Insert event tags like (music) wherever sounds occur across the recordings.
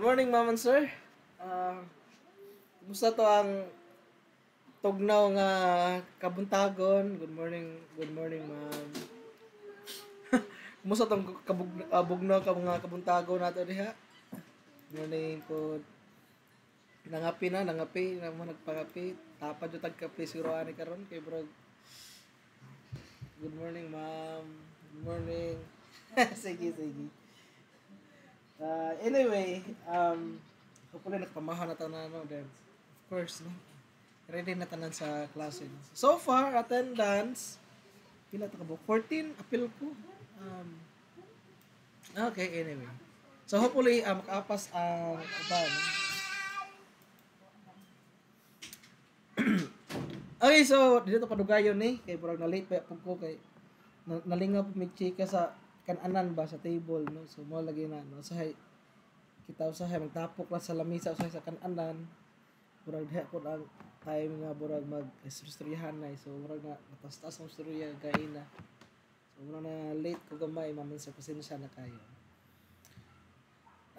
Good morning, ma'am and sir. Uh, ah, Musta to ang tugnaw nga kabuntagon. Good morning, good morning, ma'am. (laughs) Musta tong kabugnaw ah, uh, ka mga kabuntagon nato diha? Good morning po. Nangapi na, nangapi, na mo nagpangapi. Tapad yung tagkapi siguro ani karon kay bro. Good morning, ma'am. Good morning. (laughs) sige, sige. Uh, anyway, um, hopefully nagpamahaw na tayo na ano, then, of course, no? ready na tanan sa class. So far, attendance, pila ta ba? 14, appeal ko. Um, okay, anyway. So hopefully, uh, makaapas ang uh, uban. (clears throat) okay, so, dito padugayon ni, eh, kay Burag na late, pa po ko, kay, nalinga po may chika sa kananan ba sa table no so mo lagi na no sa usahay kita usahay magtapok lang sa lamisa usahay sa kananan murag diha pud ang time nga murag mag eh. istoryahan na so murag na natastas ang istorya gain na so muna na late ko gamay mamin sa pasensya na kayo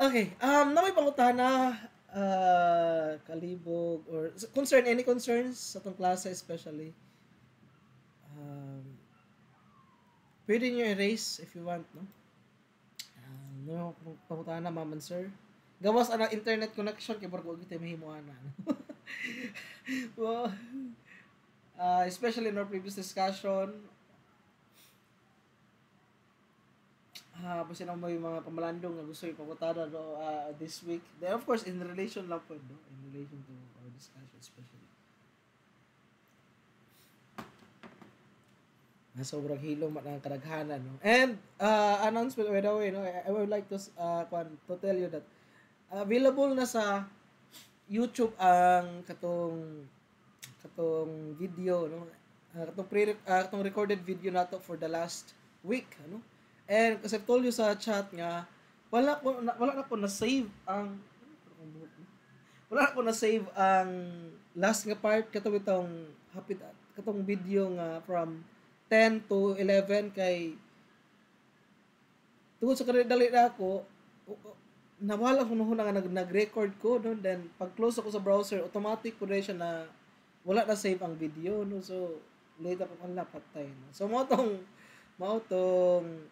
Okay, um, na may pangutahan na uh, kalibog or concern, any concerns sa itong klase especially? Pwede nyo erase if you want, no? Uh, no, pamuta na, ma'am and sir. Gawas ang internet connection kay Borgo Agita mahimuan na. No? (laughs) well, uh, especially in our previous discussion, uh, kasi lang may mga pamalandong na gusto ipakutada no, uh, this week. Then, of course, in relation lang po, no? in relation to our discussion especially. na sobrang hilo man ang kadaghanan. No? And uh, announcement by the way, no? I, I would like to uh, to tell you that available na sa YouTube ang katong katong video no uh, katong pre uh, katong recorded video nato for the last week ano and kasi I told you sa chat nga wala ko na, wala na ko na save ang wala na ko na save ang last nga part katong itong hapit katong video nga from 10 to 11 kay tungod sa dali na ako nawala ko noon nga nag-record ko no then pag close ako sa browser automatic ko siya na wala na save ang video no so later pa ang napatay no so mo tong mo tong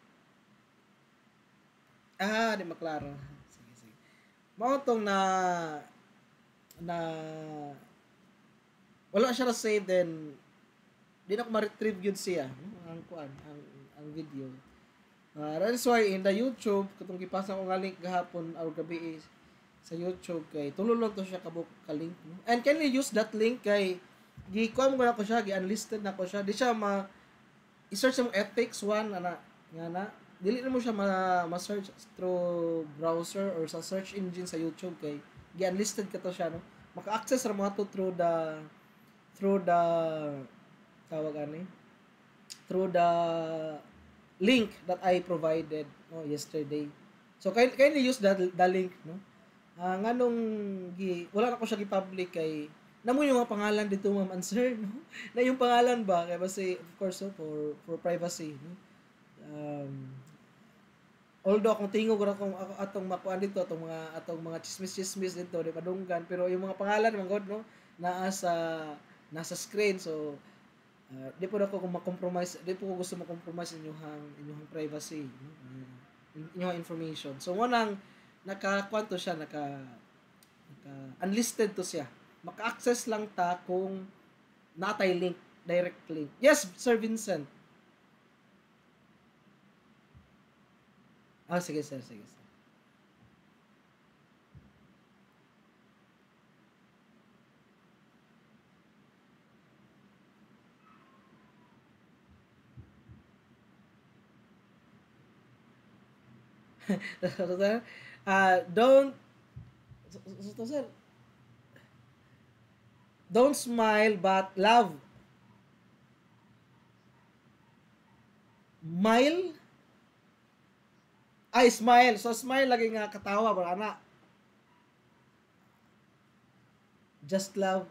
ah di maklaro sige sige mo tong na na wala siya na save then di na ko ma-retrieve yun siya ang kuan ang ang video uh, ah, that's why in the YouTube katong gipasa ko nga link gahapon or gabi is sa YouTube kay tululog to siya kabuk ka link no? and can you use that link kay gi ko mo na ko siya gi unlisted na ko siya di siya ma i-search mo ethics one ana nga na dili na mo siya ma, ma search through browser or sa search engine sa YouTube kay gi unlisted ka to siya no maka-access ra mo ato through the through the tawag ani eh, through the link that I provided no yesterday. So kay kay ni use that the link no. Uh, ah, nganong gi wala na ko siya gi-public kay namo yung mga pangalan dito ma'am answer no. (laughs) na yung pangalan ba kay kasi of course no, oh, for for privacy no. Um, although akong tingog ra kung atong makuan dito atong mga atong mga chismis-chismis dito di padunggan pero yung mga pangalan man god no naa sa nasa screen so Uh, di po ako ko kung makompromise, di po ko gusto makompromise inyong, inyong privacy, ah, inyong information. So, walang, naka-kwanto siya, naka, naka, unlisted to siya. Maka-access lang ta kung natay link, direct link. Yes, Sir Vincent. Ah, sige, sir, sige. Sir. (laughs) uh, don't don't smile but love smile ay smile so smile lagi nga katawa para anak just love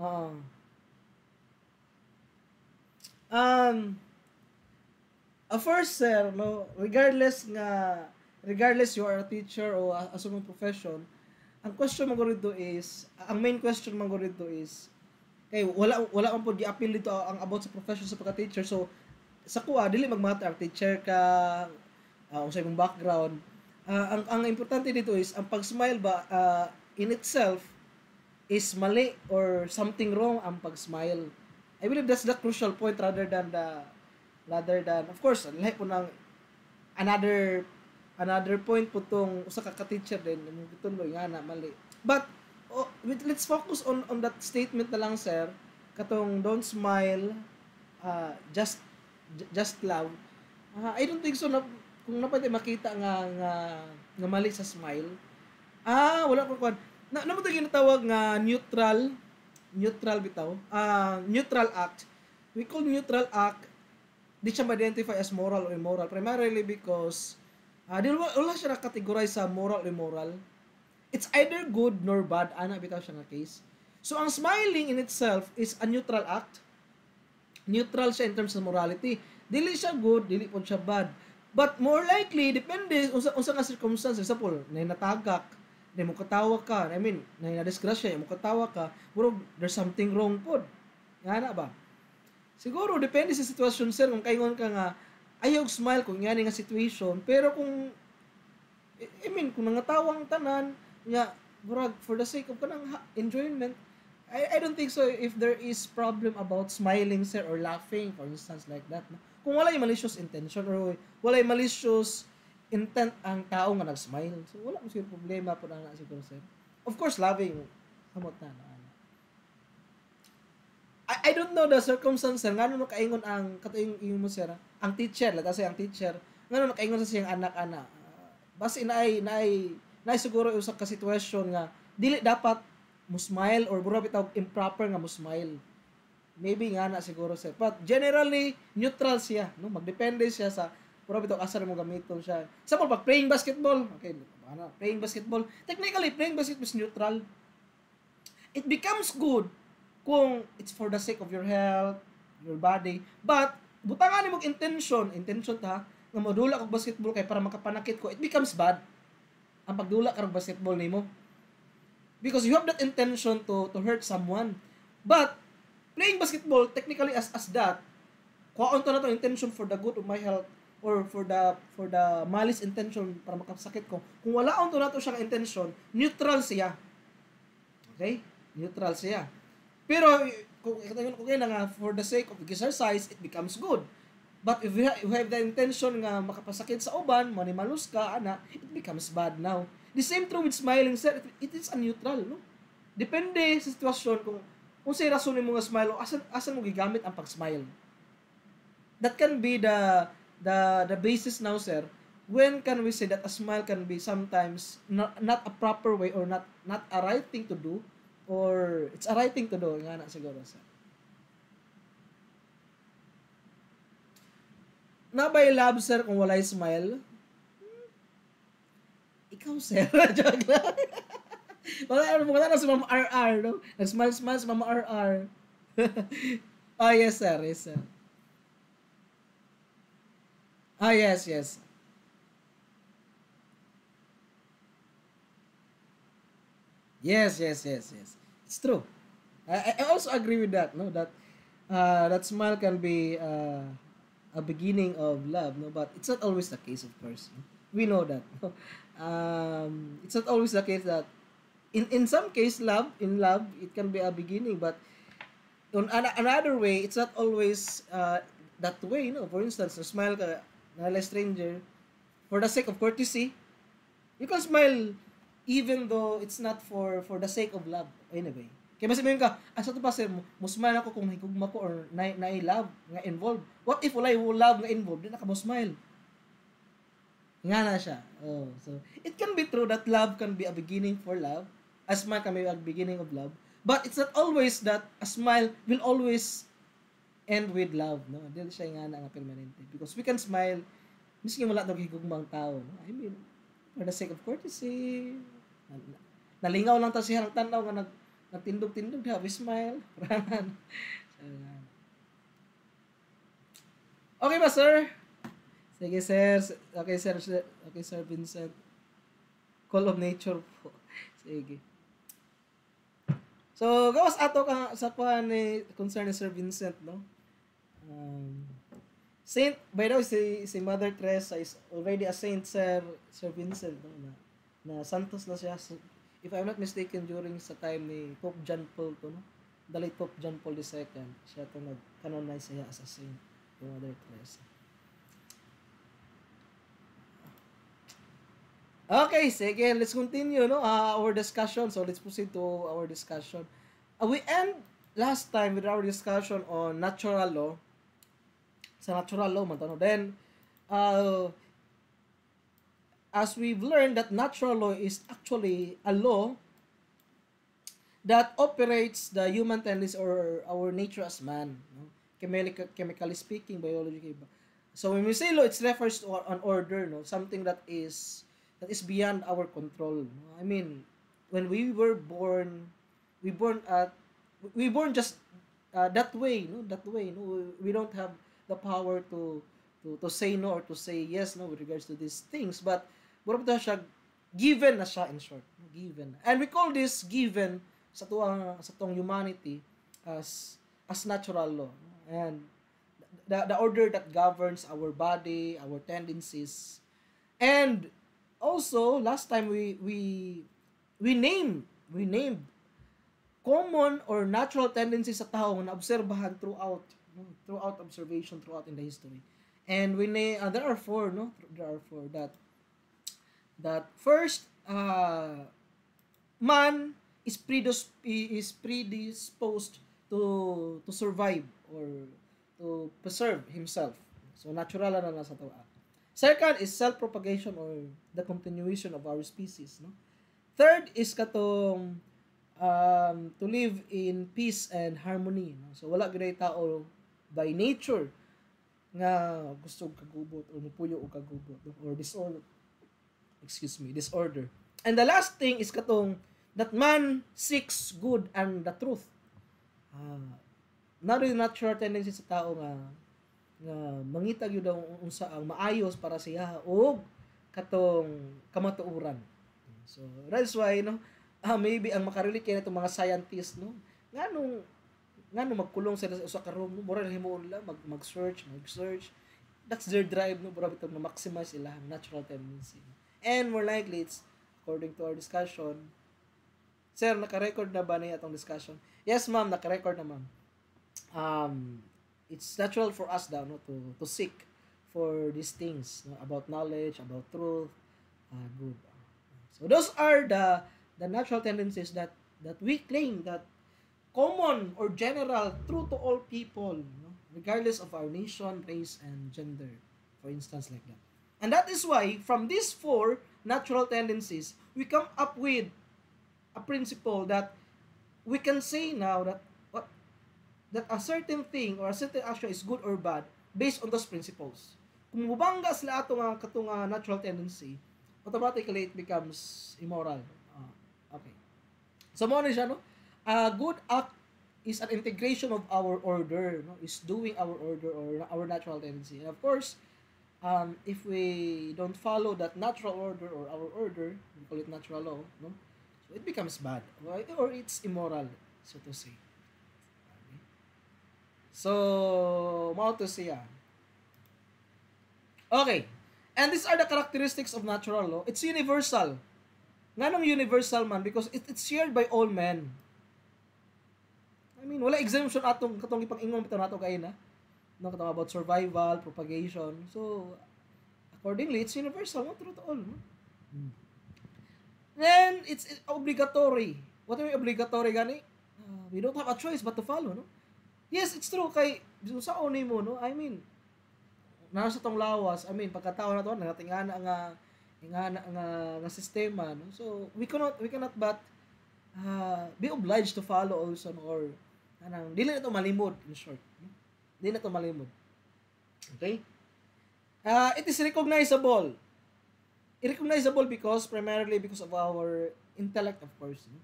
ah. um um a first sir no regardless nga regardless you are a teacher o a, a profession ang question mo dito is ang main question mo dito is kay wala wala man pud gi-appeal dito ang about sa profession sa pagka teacher so sa kuha dili magmatter teacher ka uh, ah, usay mong background uh, ang ang importante dito is ang pag-smile ba uh, in itself is mali or something wrong ang pag-smile. I believe that's the crucial point rather than the rather than of course lahi po ng another another point po tong usa ka teacher din imong gituloy nga na mali but oh, with, let's focus on on that statement na lang sir katong don't smile uh, just just love uh, I don't think so na kung napatay makita nga nga, nga mali sa smile ah wala ko kwan na namo ginatawag nga neutral neutral bitaw ah uh, neutral act we call neutral act di siya ma-identify as moral or immoral. Primarily because uh, di wala, siya nakategorize sa moral or immoral. It's either good nor bad. Ana, bitaw siya nga case. So, ang smiling in itself is a neutral act. Neutral siya in terms of morality. Dili siya good, dili po siya bad. But more likely, depende unsa unsa nga circumstance. Example, na natagak, na mo katawa ka. I mean, na na disgrasya, mo katawa ka. Bro, there's something wrong po. Nga na ba? Siguro, depende sa sitwasyon, sir, kung kaingon ka nga, ayaw smile kung yan nga situation. Pero kung, I mean, kung nangatawang tanan, nga, murag, for the sake of kanang enjoyment, I, I don't think so if there is problem about smiling, sir, or laughing, for instance, like that. Kung wala yung malicious intention or wala yung malicious intent ang tao nga nag-smile, so wala mo siguro problema po na na siguro, sir. Of course, loving, samot na, no? I, I don't know the circumstance sir. Ngano nakaingon ang katuing imo sir, ang teacher lata ang teacher. Ngano nakaingon sa siyang anak ana. Uh, ay naay naay naay siguro usa ka sitwasyon nga dili dapat musmile or buro bitaw improper nga musmile. Maybe nga na siguro sir. But generally neutral siya, no? Magdepende siya sa pero bitaw asa mo gamiton siya. Example pag playing basketball, okay, ano, playing basketball. Technically playing basketball is neutral. It becomes good kung it's for the sake of your health, your body. But, butangan mo intention, intention ta, nga modula kag basketball kay para makapanakit ko, it becomes bad. Ang pagdula ng basketball nimo. Because you have that intention to to hurt someone. But playing basketball technically as as that, kuwaon to na to intention for the good of my health or for the for the malice intention para makasakit ko. Kung wala on to na to siyang intention, neutral siya. Okay? Neutral siya. Pero kung kung kaya nga for the sake of exercise, it becomes good. But if you, have, if you have the intention nga makapasakit sa uban, manimalus ka, ana, it becomes bad now. The same true with smiling, sir. It, it is a neutral, no? Depende sa sitwasyon kung kung sa'yo rason mo nga smile o asan, asan mo gigamit ang pag-smile. That can be the the the basis now, sir. When can we say that a smile can be sometimes not, not a proper way or not not a right thing to do Or it's a right thing to do nga na siguro sa. Nabay love sir kung walay smile. Ikaw sir, (laughs) joke lang. Wala ano mo na si Ma'am RR, no? Nag-smile smile si Ma'am RR. oh (laughs) ah, yes sir, yes sir. Ah, oh, yes, yes. Yes, yes, yes, yes. It's true. I, I also agree with that. No, that uh, that smile can be uh, a beginning of love. No, but it's not always the case, of course. We know that. No? (laughs) Um, it's not always the case that in in some case love in love it can be a beginning, but on an- another way it's not always uh, that way. No, for instance, a smile to a stranger for the sake of courtesy. You can smile even though it's not for for the sake of love Anyway. Kaya mas ka, ang ah, sa pa sir, musmile ako kung higugma ko or na, na love nga involved. What if wala yung love nga involved, di na ka musmile. Nga na siya. Oh, so, it can be true that love can be a beginning for love, a smile can be a beginning of love, but it's not always that a smile will always end with love, no? Dili siya nga na nga permanente. Because we can smile, miski wala na higugmang tao, no? I mean, for the sake of courtesy, nalingaw lang ta siya ng tanaw nga nag Natindog-tindog na, smile. (laughs) Rangan. okay ba, sir? Sige, sir. Okay, sir. Okay, sir Vincent. Call of nature po. (laughs) Sige. So, gawas ato ka sa kuha ni concern ni Sir Vincent, no? Um, saint, by the way, si, si Mother Teresa is already a saint, Sir, Sir Vincent, no? Na, na santos na siya if I'm not mistaken, during sa time ni Pope John Paul to, no? the late Pope John Paul II, siya ito nag-canonize siya as a saint, yung Mother Teresa. Okay, sige, let's continue no uh, our discussion. So let's proceed to our discussion. Uh, we end last time with our discussion on natural law. Sa natural law man Then uh, as we've learned that natural law is actually a law that operates the human tendencies or our nature as man. No? chemically speaking, biologically. So when we say law, it refers to an order, no? something that is that is beyond our control. No? I mean, when we were born, we born at we born just uh, that way, no? That way, no? We don't have the power to to to say no or to say yes, no, with regards to these things, but Mura ta siya given na siya in short, given. And we call this given sa tuang sa tuang humanity as as natural law. And the, the order that governs our body, our tendencies. And also last time we we we named we named common or natural tendencies sa tao na obserbahan throughout throughout observation throughout in the history. And we na uh, there are four, no? There are four that that first uh, man is predisposed, is predisposed to to survive or to preserve himself. So natural na sa tao. Second is self-propagation or the continuation of our species, no? Third is katong um, to live in peace and harmony, no? So wala gyud tao by nature nga gusto kagubot or nipuyo o kagubot or disorder excuse me, disorder. And the last thing is katong that man seeks good and the truth. Uh, ah, naroon natural tendency sa tao nga nga mangitag yun daw unsa ang maayos para sa iya o katong kamatuoran. So that's why no uh, maybe ang makarelate kay mga scientists no nganong nganong magkulong sila sa usa ka room no moral himuon lang mag mag-search mag-search that's their drive no para bitong ma-maximize ilang natural tendency. No? And more likely, it's according to our discussion. Sir, nakarecord na ba na itong discussion? Yes, ma'am, nakarecord na, ma'am. Um, it's natural for us daw no, to, to seek for these things no, about knowledge, about truth, uh, good. So those are the the natural tendencies that that we claim that common or general true to all people, no, regardless of our nation, race, and gender, for instance, like that. And that is why from these four natural tendencies, we come up with a principle that we can say now that what that a certain thing or a certain action is good or bad based on those principles. Kung mubangga sila ato nga katong natural tendency, automatically it becomes immoral. Uh, okay. So mo siya no? A good act is an integration of our order, no? is doing our order or our natural tendency. And of course, um, if we don't follow that natural order or our order, we call it natural law, no? So it becomes bad, right? or it's immoral, so to say. Okay. So, mao to siya. Okay. And these are the characteristics of natural law. It's universal. Nga nung universal man because it, it's shared by all men. I mean, wala exemption atong katong ipang-ingon bitaw nato kay na no katong about survival propagation so accordingly it's universal no true to all no? then it's, obligatory what are obligatory gani uh, we don't have a choice but to follow no yes it's true kay sa ni mo no i mean nasa tong lawas i mean pagkatao na to natingana nga nga nga, nga sistema no so we cannot we cannot but uh, be obliged to follow also no? or anang dili na to malimod in short hindi na tumalimod. Okay? Uh, it is recognizable. Recognizable because primarily because of our intellect, of course. No?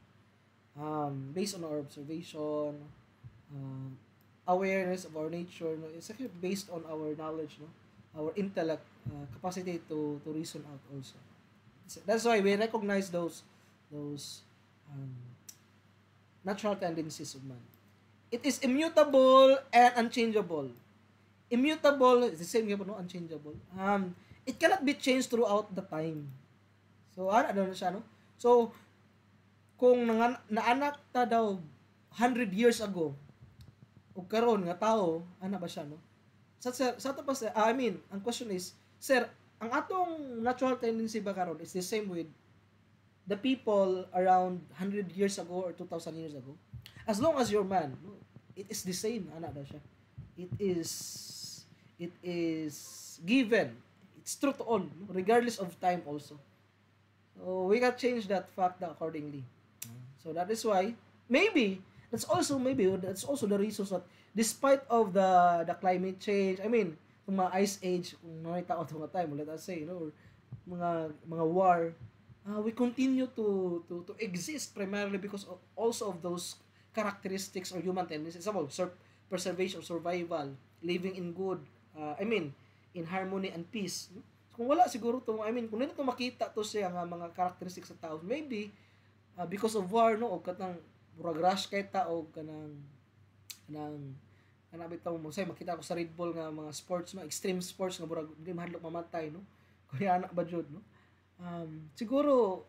Um, based on our observation, uh, awareness of our nature, no? it's actually based on our knowledge, no? our intellect, uh, capacity to, to reason out also. that's why we recognize those those um, natural tendencies of man. It is immutable and unchangeable. Immutable is the same here, no? Unchangeable. Um, it cannot be changed throughout the time. So, ano, ano na siya, no? So, kung na naanak ta daw 100 years ago, o karon nga tao, ana ba siya, no? Sa, sir, sa ito pa, sir, I mean, ang question is, sir, ang atong natural tendency ba karon is the same with the people around 100 years ago or 2,000 years ago? As long as your man, it is the same, anak daw siya. It is, it is given. It's true to all, regardless of time also. So, we got change that fact accordingly. So, that is why, maybe, that's also maybe, that's also the reason that, despite of the, the climate change, I mean, kung mga ice age, kung mga tao at time, let us say, you know, or mga, mga war, uh, we continue to, to, to exist primarily because of, also of those characteristics or human tendencies. Example, sur- preservation or survival, living in good, uh, I mean, in harmony and peace. kung wala siguro to, I mean, kung nito makita to siya nga mga characteristics sa tao, maybe uh, because of war no o katang murag rush kay tao kanang kanang kanang bitaw mo say makita ko sa Red Bull nga mga sports mga extreme sports nga murag hindi mahadlok mamatay no kuya anak ba jud no um, siguro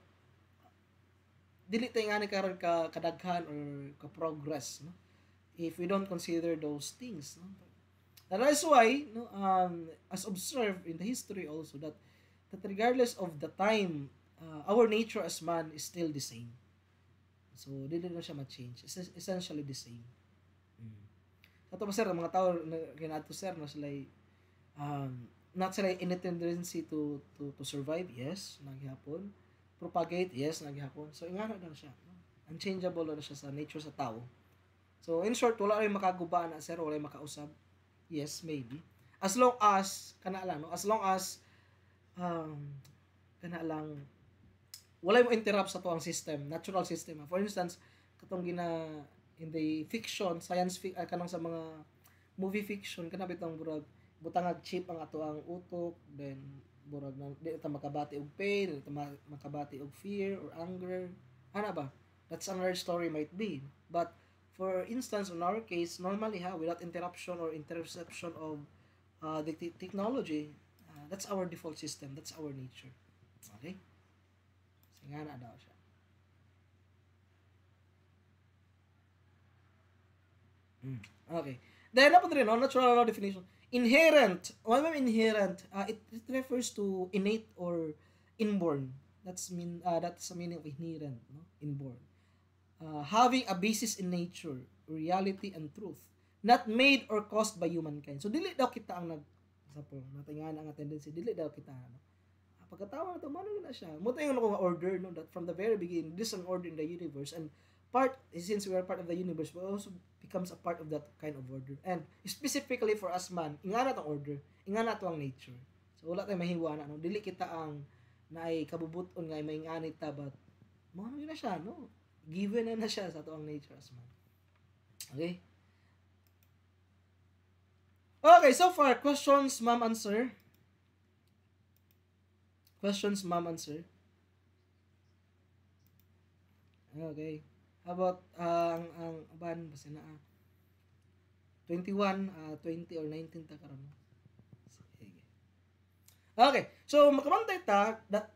dili tay nga karon ka kadaghan or ka progress no if we don't consider those things no and that's why no um as observed in the history also that that regardless of the time uh, our nature as man is still the same so dili na siya ma-change it's essentially the same mm. ato ba sir ang mga tao na ginato sir na sila um not sila in tendency to to to survive yes naghihapon propagate yes naghapon so ingana daw siya unchangeable na siya sa nature sa tao so in short wala rin makaguba na sir wala rin makausab yes maybe as long as kana lang no as long as um, kana lang wala mo interrupt sa tuang system natural system for instance katong gina in the fiction science fiction uh, ah, kanang sa mga movie fiction kana bitong burag butang chip ang ato ang utok then murag na di ta makabati og pain di ta makabati og fear or anger ana ba that's another story might be but for instance in our case normally ha without interruption or interception of uh, the t- technology uh, that's our default system that's our nature okay singana daw siya mm. okay then dapat rin no natural law definition Inherent. What well, inherent? Uh, it, it refers to innate or inborn. That's mean uh, that's the meaning of inherent, no? Inborn. Uh, having a basis in nature, reality and truth, not made or caused by humankind. So dili daw kita ang nag sa po, natingan ang tendency, dili daw kita no? Ah, pagkatawa na ito, na siya. Muta yung order no, that from the very beginning, this is an order in the universe and part since we are part of the universe we also becomes a part of that kind of order and specifically for us man inga na order inga na ang nature so wala tayong mahiwa na no dili kita ang naay kabubuton nga may ngani ta but mo na siya no given na na siya sa toang nature as man okay Okay, so far, questions, ma'am, and sir. Questions, ma'am, and sir. Okay about uh, ang ang ban basta na uh, 21 uh, 20 or 19 ta karon sige okay so makamantay ta that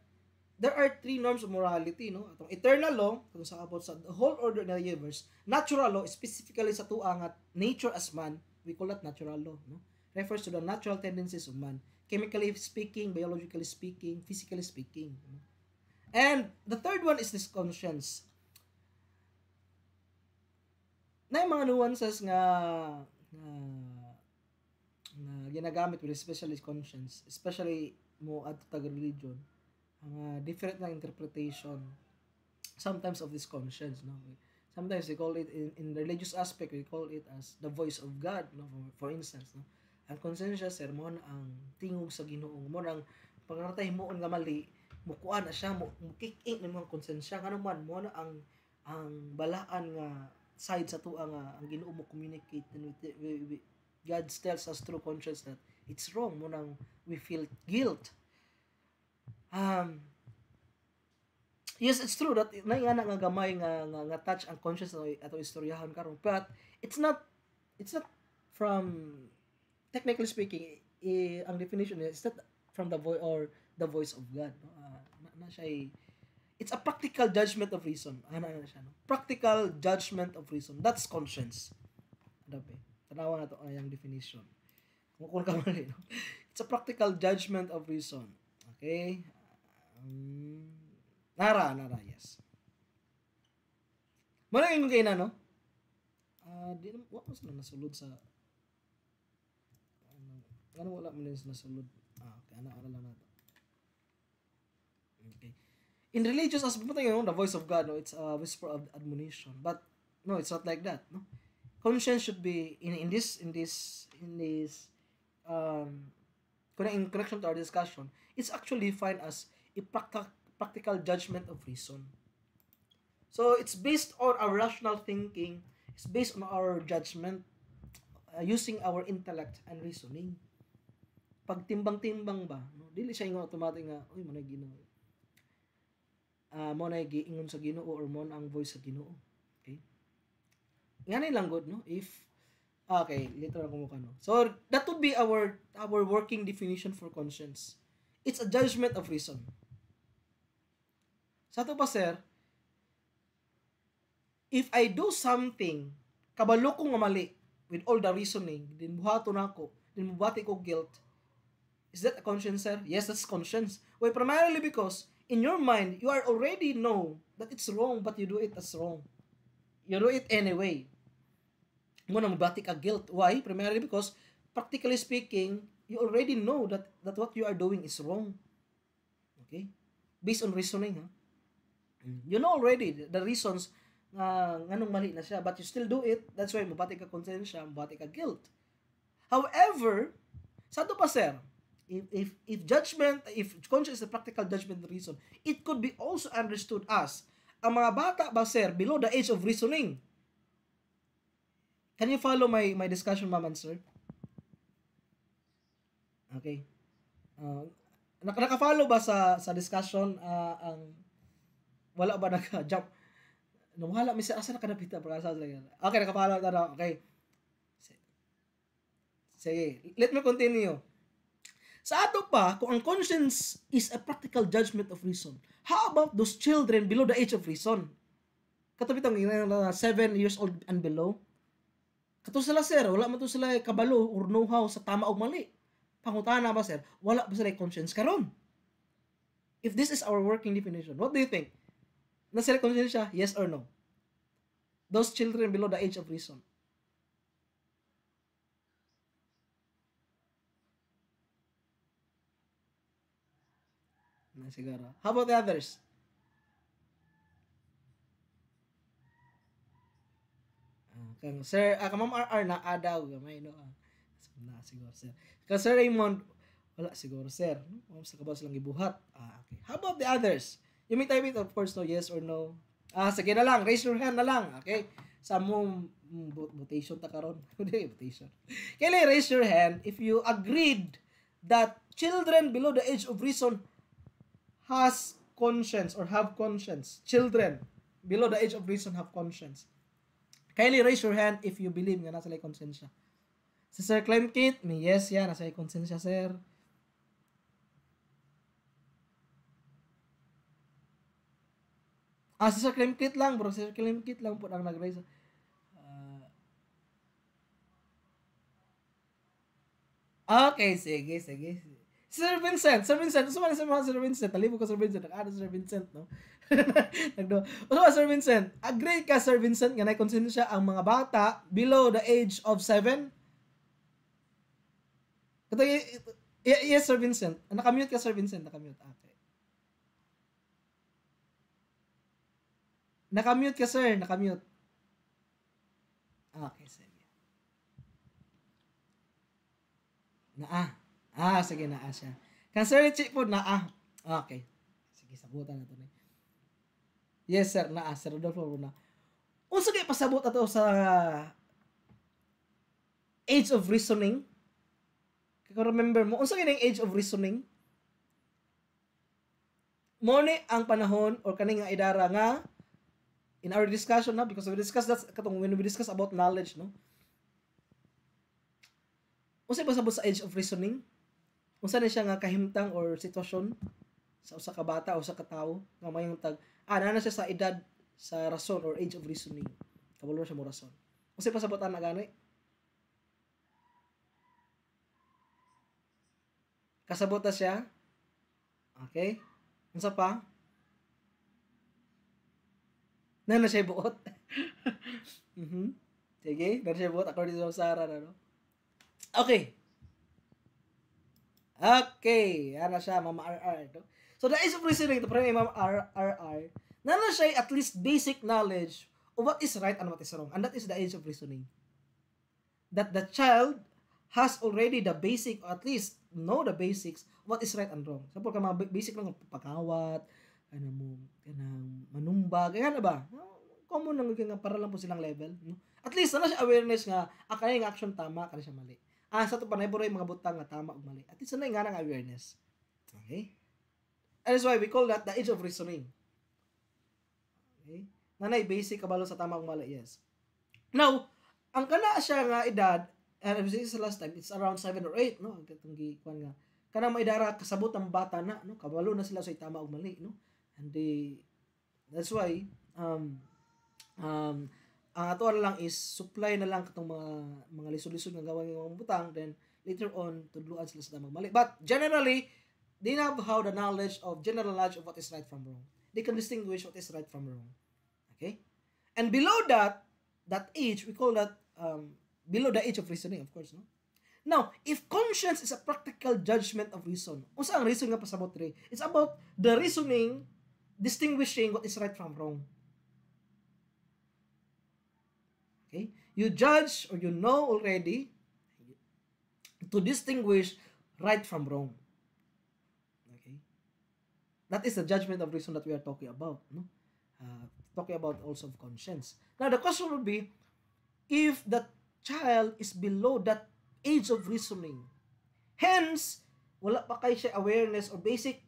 there are three norms of morality no atong eternal law kung sa about sa the whole order ng universe natural law specifically sa tuang at nature as man we call that natural law no refers to the natural tendencies of man chemically speaking biologically speaking physically speaking no? and the third one is this conscience na yung mga nuances nga na, na ginagamit with especially conscience, especially mo at tag religion, ang uh, different na interpretation sometimes of this conscience, no? Sometimes they call it in, in religious aspect we call it as the voice of God, no? For, for instance, no? Ang conscience sermon ang tingog sa Ginoo, mo nang pagratay mo nga mali, mukuan na siya, mo kick in ng mga konsensya, kanuman mo na ang ang balaan nga side sa tuwa nga ang Ginoo mo communicate and we, we, we, God tells us through conscience that it's wrong mo nang we feel guilt um yes, it's true that naingana nga gamay nga nga, nga touch ang conscience na ato istoryahan karon. But it's not it's not from technically speaking, eh, ang definition is that from the voice or the voice of God. No? Uh, na, na siya It's a practical judgment of reason. Ano, ano, ano siya, no? Practical judgment of reason. That's conscience. Adabi. Tanawa na to ang definition. Kung kung ka mali, no? It's a practical judgment of reason. Okay? Um, nara, nara, yes. Mara yung kayo na, no? Ah, uh, di naman, wala na nasulod sa... Ano, ano wala mo na nasulod? Ah, okay, ano, ano lang natin. in religious as you know, the voice of God, no, it's a whisper of admonition. But no, it's not like that. No, conscience should be in in this in this in this um in connection to our discussion. It's actually defined as a practical practical judgment of reason. So it's based on our rational thinking. It's based on our judgment uh, using our intellect and reasoning. Pag timbang ba? No? Dili siya yung automatic nga, uy, manay uh, mo na giingon sa Ginoo or mo ang voice sa Ginoo. Okay? Ngani lang good no if ah, okay, later ko mukha no. So that would be our our working definition for conscience. It's a judgment of reason. Sa to pa sir, if I do something kabalo ko nga mali with all the reasoning, din buhato na ako, din mubati ko guilt, is that a conscience, sir? Yes, that's conscience. Why? Primarily because in your mind, you are already know that it's wrong, but you do it as wrong. You do it anyway. Muna magbati ka guilt. Why? Primarily because, practically speaking, you already know that, that what you are doing is wrong. Okay? Based on reasoning, ha? You know already the reasons na uh, nganong mali na siya, but you still do it. That's why mabati ka konsensya, mabati ka guilt. However, sa to pa sir, if if if judgment if conscience is a practical judgment reason it could be also understood as ang mga bata ba sir below the age of reasoning can you follow my my discussion ma'am and sir okay uh, nak naka ba sa sa discussion uh, ang wala ba naka-jump nawala mi sir asa nakadapita para sa okay naka-follow na okay sige let me continue sa ato pa, kung ang conscience is a practical judgment of reason, how about those children below the age of reason? Katabi itong 7 years old and below. Kato sila sir, wala man to sila kabalo or know-how sa tama o mali. Pangutana ba sir, wala ba sila conscience karon? If this is our working definition, what do you think? Na sila conscience siya, yes or no? Those children below the age of reason. na siguro. How about the others? Kang Sir, ah, kamam RR na adaw gamay no. Ah. Na siguro sir. Kang Sir Raymond wala siguro sir. Mom sa kabaw lang gibuhat. Ah, okay. How about the others? You may type it of course no yes or no. Ah, sige na lang. Raise your hand na lang. Okay? Sa mong mm, votation ta karon. (laughs) Hindi votation. Kaya raise your hand if you agreed that children below the age of reason has conscience or have conscience. Children below the age of reason have conscience. Kindly raise your hand if you believe nga nasa konsensya. Si Sir Kit, may yes yan, nasa konsensya sir. Ah, si Sir Kit lang bro, si Sir Kit lang po ang nag-raise. Ah, okay, sige, sige. Sir Vincent, Sir Vincent, sumali sa mga Sir Vincent, talibo ko Sir Vincent, nag-ano Sir Vincent, no? (laughs) Nagdo. Usa Sir Vincent, agree ka Sir Vincent nga nay konsensya ang mga bata below the age of 7? Kato, yes Sir Vincent. Nakamute ka Sir Vincent, nakamute. Ah, okay. Nakamute ka sir, nakamute. Okay, Sir. Na ah. Ah, sige na ah, siya. sir, check po na ah. Okay. Sige, sabutan na to. Yes, sir, na ah. Sir Rodolfo po na. O sige, pasabot ato sa age of reasoning? Kaya remember mo, unsa kay age of reasoning? Mo ni ang panahon or kaning nga idara nga in our discussion na because we discussed that katong when we discuss about knowledge no. Unsa pasabot sa age of reasoning? unsa na siya nga kahimtang or sitwasyon sa usa ka bata o sa ka nga mayong tag ana ah, na siya sa edad sa rason or age of reasoning kabalo siya mo rason unsa pa sabot ana gani kasabot na siya okay unsa pa na na siya buot (laughs) mhm sige na siya buot according sa Sarah na no okay Okay, ana siya, Mama RR. Ito. So, that is reasoning, appreciated from Mama RR. Na na siya at least basic knowledge of what is right and what is wrong. And that is the age of reasoning. That the child has already the basic, or at least know the basics, what is right and wrong. Sapo, ka mga basic lang, pagkawat, ano mo, kanang manumbag, kaya na ba? Common lang, para lang po silang level. No? At least, ano siya awareness nga, ah, kaya action tama, kaya siya mali ah sa to panay buray mga butang nga tama ug mali. At sanay nga nang awareness. Okay? And that's why we call that the age of reasoning. Okay? Nanay basic kabalo sa tama ug mali, yes. Now, ang kana siya nga edad, and if this is last time, it's around 7 or 8, no? Ang katong gikuan nga. Kana may dara kasabot ang bata na, no? Kabalo na sila sa tama ug mali, no? And they, that's why um um ang ato na lang is supply na lang katong mga mga lisod-lisod nga gawang mga butang then later on tudluan sila sa magmali but generally they have how the knowledge of general knowledge of what is right from wrong they can distinguish what is right from wrong okay and below that that age we call that um, below the age of reasoning of course no Now, if conscience is a practical judgment of reason, unsa ang reason nga pasabot diri? It's about the reasoning distinguishing what is right from wrong. Okay? You judge or you know already to distinguish right from wrong. Okay? That is the judgment of reason that we are talking about. No? Uh, talking about also of conscience. Now the question would be, if the child is below that age of reasoning, hence, wala pa siya awareness or basic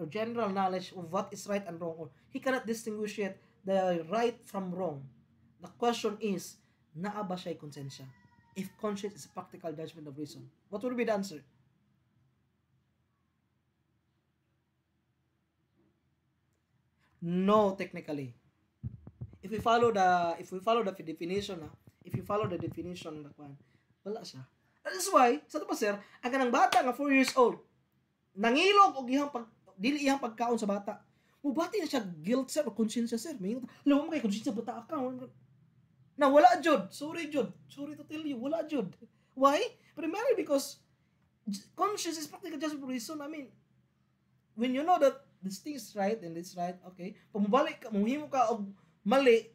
or general knowledge of what is right and wrong, or he cannot distinguish yet the right from wrong. The question is, naa ba siya'y konsensya? If conscience is a practical judgment of reason, what would be the answer? No, technically. If we follow the if we follow the definition ah, if you follow the definition na kwan, wala siya. That is why, sa ito pa sir, ang kanang bata nga 4 years old, nangilog og iyang pag dili iyang pagkaon sa bata. Mubati na siya guilt sir o konsensya sir. May alam mo kay konsensya bata ka. Na wala jud. Sorry jud. Sorry to tell you, wala jud. Why? Primarily because conscience is practically just reason. I mean, when you know that this thing is right and this right, okay, pamubalik ka, muhimo ka og mali,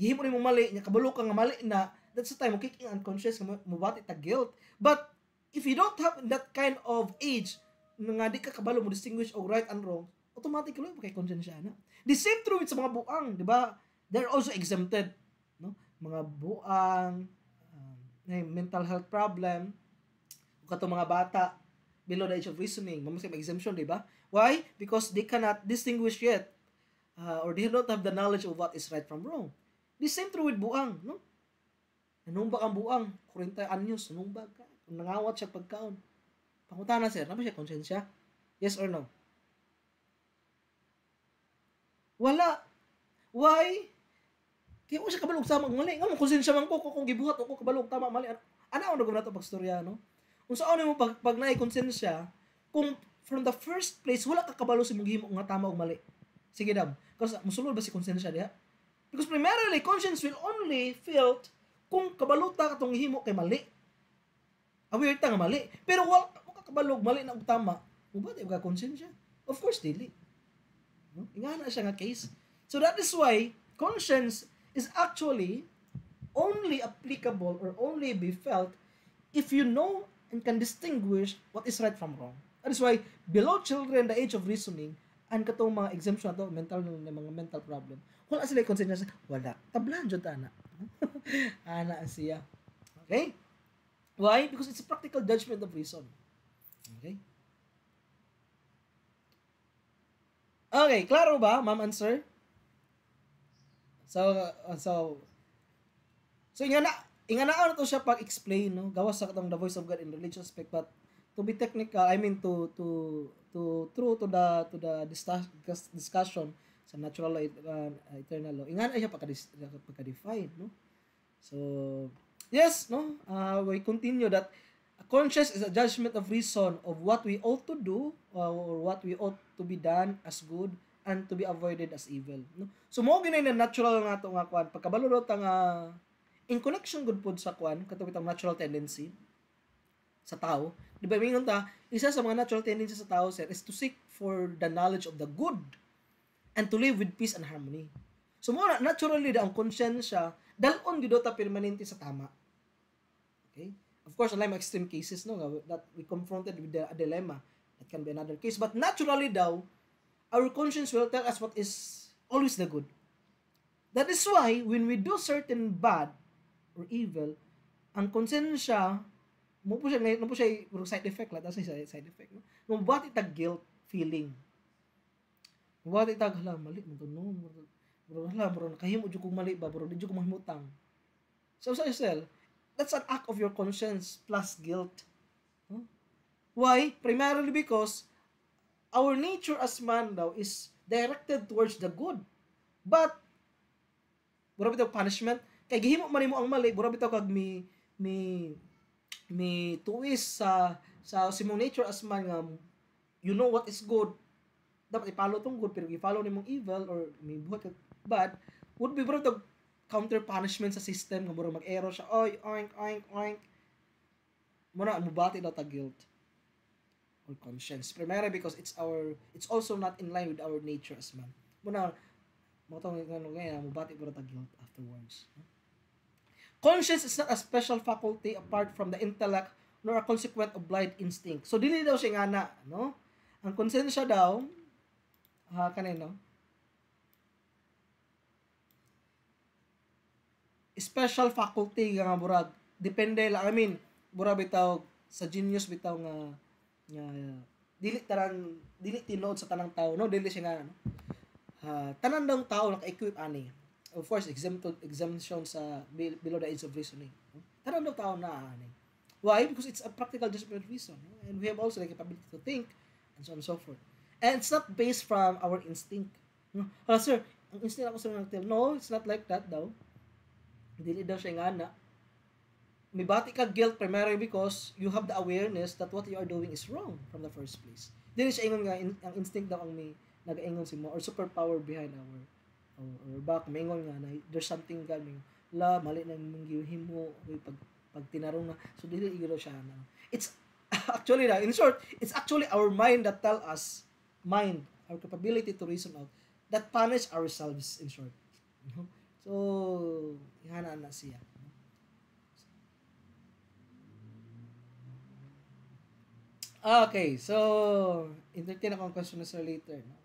gihimo ni mo mali, nya kabalo ka nga mali na, that's the time okay kicking unconscious, mubati ta guilt. But if you don't have that kind of age, nga di ka kabalo mo distinguish og right and wrong, automatically mo kay conscience na. The same true with sa mga buang, di ba? They're also exempted mga buang, um, eh, mental health problem, kato mga bata below the age of reasoning, mamusik exemption, di ba? Why? Because they cannot distinguish yet uh, or they don't have the knowledge of what is right from wrong. The same true with buang, no? Nanumbag ang buang, 40 anyos, nanumbag ka. Nangawat siya pagkaon. Pangutana, sir, na siya konsensya? Yes or no? Wala. Why? Kaya mo siya kabalog sama mali. Nga mo konsensya man ko kung gibuhat o ko kabalog tama mali. Ana ano, ano gumana to pagstorya no? Unsa ano mo pag, pag naay konsensya kung from the first place wala ka kabalo sa si mong himo nga tama o mali. Sige dam. Kasi musulod ba si konsensya diha? Because primarily conscience will only felt kung kabalo ta katong himo kay mali. Aware ta nga mali. Pero wala ka kabalog mali na og tama. Mo ba ka konsensya? Of course dili. No? Ingana siya nga case. So that is why conscience is actually only applicable or only be felt if you know and can distinguish what is right from wrong. That is why below children the age of reasoning and katong mga exemption ato mental na mga mental problem wala sila conscience wala tablan jud ana (laughs) ana siya okay why because it's a practical judgment of reason okay okay klaro ba ma'am and sir Uh, so, so, so, inga na, inga na to siya pag-explain, no? Gawas sa katong the voice of God in religious aspect, but to be technical, I mean to, to, to, true to the, to the discussion sa natural law, uh, uh, eternal law, inga na siya pagka-define, no? So, yes, no? Uh, we continue that conscience is a judgment of reason of what we ought to do uh, or what we ought to be done as good and to be avoided as evil. No? So mo ginay na natural nga to nga kwan pagkabalurot ang uh, in connection good pod sa kwan katawid ang natural tendency sa tao. Di ba mingon ta isa sa mga natural tendency sa tao sir is to seek for the knowledge of the good and to live with peace and harmony. So mo naturally da ang konsensya dalon gyud ta permanente sa tama. Okay? Of course, alam extreme cases no that we confronted with the dilemma. That can be another case. But naturally daw, our conscience will tell us what is always the good. That is why when we do certain bad or evil, ang konsensya, mo po siya, mo po siya, side effect la, that's side effect. No? Mabuhat itag guilt feeling. Mabuhat itag, hala, mali, mo ganun, bro, hala, bro, nakahimo dyan kong mali ba, bro, dyan kong mahimutang. So, sa yourself, that's an act of your conscience plus guilt. Huh? Why? Primarily because our nature as man now is directed towards the good. But, bura bitaw punishment, kay gihimo man mo ang mali, bura bitaw kag mi, mi, mi tuwis sa, sa simong nature as man nga, you know what is good, dapat ipalo tong good, pero i-follow nimong evil, or may buhat ka bad, would be bura bitaw counter punishment sa system nga murag mag-error siya oy oink oink oink muna mubati daw ta guilt or conscience. Primarily because it's our it's also not in line with our nature as man. Muna mo tong ano kaya mo bati pero guilt afterwards. Conscience is not a special faculty apart from the intellect nor a consequent of blind instinct. So dili daw siya ngana, no? Ang konsensya daw uh, kanino? Special faculty nga murag depende lang I mean mura bitaw sa genius bitaw nga nga yeah. dili tarang dili tinuod sa tanang tao no dili siya nga ano. Uh, tanan daw tao naka-equip ani. Of course exempted exemption sa below the age of reasoning. Tanan daw tao na ani. Why? Because it's a practical discipline reason. And we have also the capability to think and so on and so forth. And it's not based from our instinct. No? Oh, sir, ang instinct ako sa mga No, it's not like that daw. Dili daw siya nga na mibati ka guilt primarily because you have the awareness that what you are doing is wrong from the first place. Dili siya ingon nga in, ang instinct daw ang may nagaingon si mo or superpower behind our or, our back maingon nga na there's something God may la mali na mong giuhin mo pag pag tinarong na so dili igro siya na. It's (laughs) actually na in short, it's actually our mind that tell us mind our capability to reason out that punish ourselves in short. You (laughs) know? So, ihana na siya. Ah, okay, so, entertain akong question na later. No?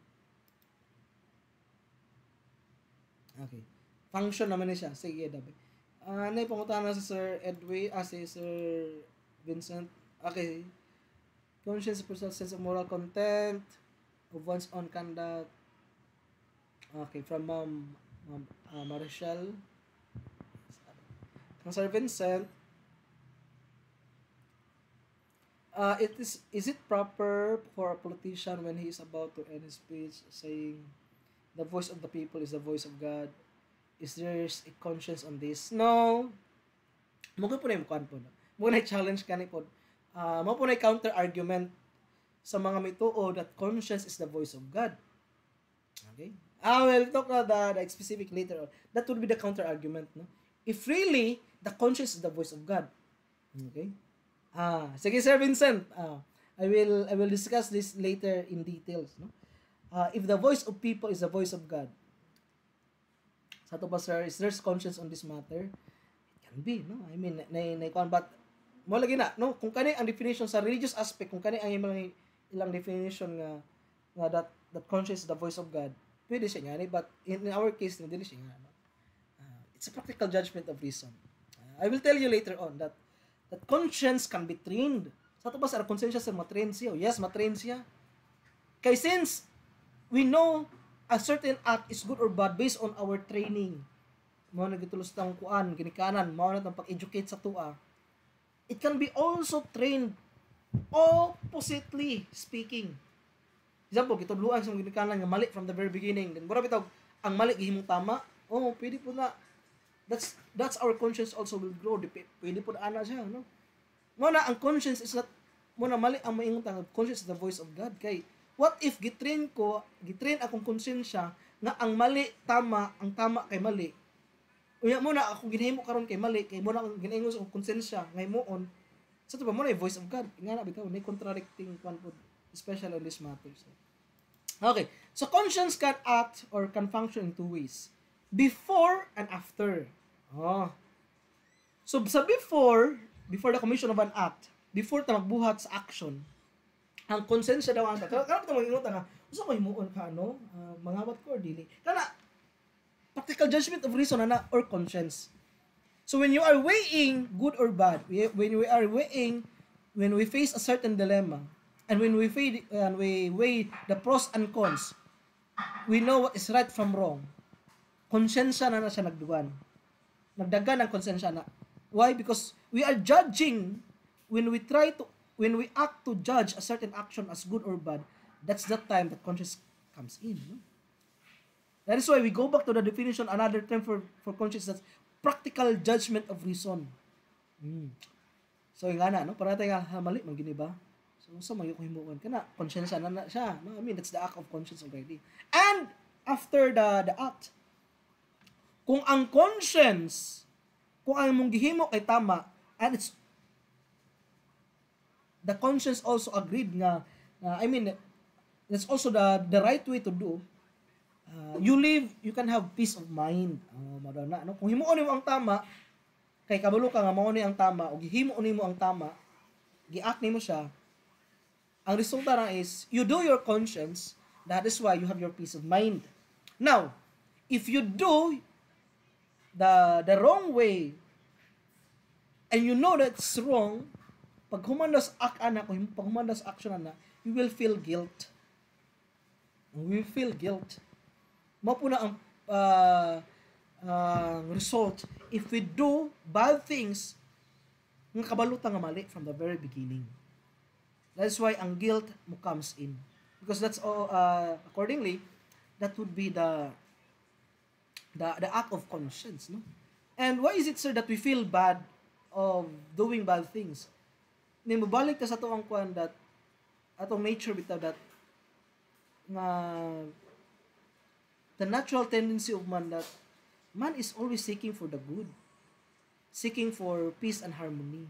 Okay. Function naman na siya. Sige, dabi. Uh, ah, ano pangutan na sa Sir Edway, ah, si Sir Vincent. Okay. Conscience personal sense of moral content of one's own conduct. Okay, from Ma'am um, uh, ah, Marshall. Sir Vincent, uh, it is is it proper for a politician when he is about to end his speech saying the voice of the people is the voice of God is there a conscience on this no mo po na imkuan po mo na challenge kani po uh, mo po na ah, counter argument sa mga mituo that conscience is the voice of God okay I ah, will talk about that the specific later on. That would be the counter argument, no? If really the conscience is the voice of God, okay? Ah, sige Sir Vincent. Ah, I will I will discuss this later in details, no? Uh, if the voice of people is the voice of God. Sa to ba sir, is there's conscience on this matter? It can be, no? I mean, na na kon but mo lagi na, no? Kung kani ang definition sa religious aspect, kung kani ang ilang ilang definition nga nga that that conscience is the voice of God, pwede siya nga but in, in our case, hindi siya nga. No? Uh, it's a practical judgment of reason. Uh, I will tell you later on that that conscience can be trained. Sa ito ba sa konsensya sir, matrain siya? Yes, matrain siya. Kay since we know a certain act is good or bad based on our training, mao na gitulos tang kuan ginikanan mao na tang pag-educate sa tua it can be also trained oppositely speaking example gitudluan sa ginikanan nga mali from the very beginning then mura bitaw ang mali gihimong tama oh pwede po na That's that's our conscience also will grow. Di, pwede po na ana siya, no? Muna, ang conscience is not, na mali ang maingon maingutan, conscience is the voice of God. Kay, what if gitrain ko, gitrain akong konsensya, nga ang mali tama, ang tama kay mali. Uya mo na ako ginahimo karon kay mali, kay mo na ang ginaingos sa konsensya ngay moon. Sa so, mo na voice of God. Nga na bitaw may contradicting one pod especially on this matter. So. Okay. So conscience can act or can function in two ways before and after. Oh. So sa before, before the commission of an act, before ta magbuhat sa action, ang konsensya daw ang ta. Kana ta mangingot nga, ah, usa ko himuon ka ano, uh, mangawat ko or dili. Kana practical judgment of reason na or conscience. So when you are weighing good or bad, when we are weighing, when we face a certain dilemma, and when we weigh, and we weigh the pros and cons, we know what is right from wrong konsensya na na siya nagdugan. Nagdagan ang konsensya na. Why? Because we are judging when we try to, when we act to judge a certain action as good or bad, that's the time that conscience comes in. No? That is why we go back to the definition, another term for, for conscience, that's practical judgment of reason. Mm. So, yung ana, no? Para tayo, ha, mali, mang giniba. So, sa mga kuhimuan ka na, conscience na na siya. No? I mean, that's the act of conscience already. And, after the, the act, kung ang conscience, kung ang mong gihimo kay tama, and it's the conscience also agreed nga uh, I mean that's also the the right way to do uh, you live you can have peace of mind oh madana no kung himuon nimo ang tama kay kabalo ka nga mao ni ang tama o gihimo nimo ang tama giak nimo siya ang resulta na is you do your conscience that is why you have your peace of mind now if you do the, the wrong way, and you know that's wrong, pag humandas act anak ko pag humandas action na, you will feel guilt. We will feel guilt. mo na ang uh, uh, result if we do bad things ng kabalutan nga mali from the very beginning. That's why ang guilt mo comes in. Because that's all, uh, accordingly, that would be the the, the act of conscience. No? And why is it, sir, that we feel bad of doing bad things? May mabalik ta sa to ang kwan that atong nature bitaw that na the natural tendency of man that man is always seeking for the good seeking for peace and harmony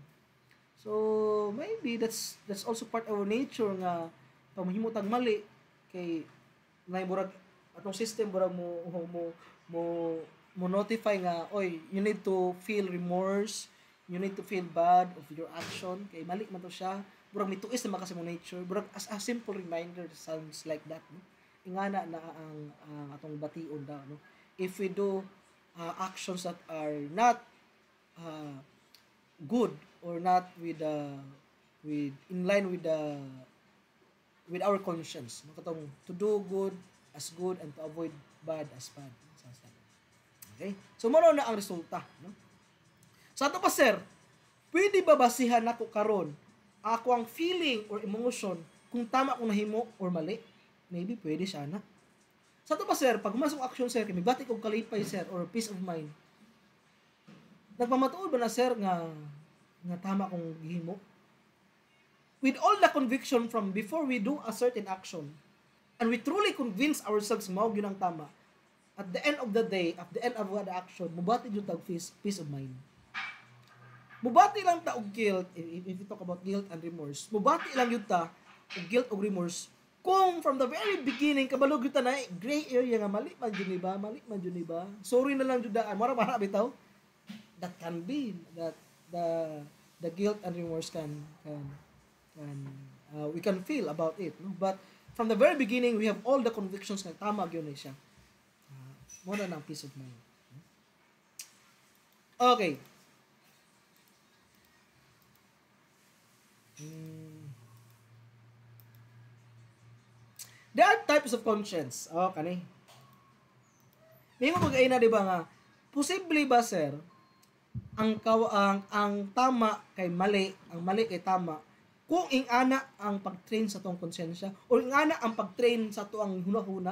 so maybe that's that's also part of our nature nga pamahimutang mali kay nay burag atong system burag mo mo mo mo notify nga oy you need to feel remorse you need to feel bad of your action kay mali man to siya burag mituis na makasi mo nature burag as a simple reminder sounds like that no? ingana na ang, ang atong batiod da no if we do uh, actions that are not uh, good or not with the uh, with in line with the uh, with our conscience no katong to do good as good and to avoid bad as bad Okay? So, maro na ang resulta. No? Sa ato pa, sir, pwede ba basihan ako karon ako ang feeling or emotion kung tama ko nahimo or mali? Maybe pwede sana. Sa ato pa, sir, pag masok action, sir, kami batik og kalipay, sir, or peace of mind. Nagpamatuod ba na, sir, nga, nga tama kong gihimo? With all the conviction from before we do a certain action, and we truly convince ourselves mao gyud ang tama, at the end of the day, at the end of the action, mubati yung tag peace, of mind. Mubati lang ta og guilt, if, if talk about guilt and remorse, mubati lang yun ta og guilt og remorse kung from the very beginning kabalog yun ta na gray area nga mali man yun ba mali man yun ba sorry na lang yun daan ah, mara mara bitaw that can be that the the guilt and remorse can can, can uh, we can feel about it no but from the very beginning we have all the convictions nga tama gyud siya Muna ng peace of mind. Okay. Hmm. There are types of conscience. Oh, kani. May mga mag na, di ba nga, posible ba, sir, ang, kaw ang, ang tama kay mali, ang mali kay tama, kung ingana ang pag-train sa tong konsensya, o ingana ang pag-train sa tuang huna-huna,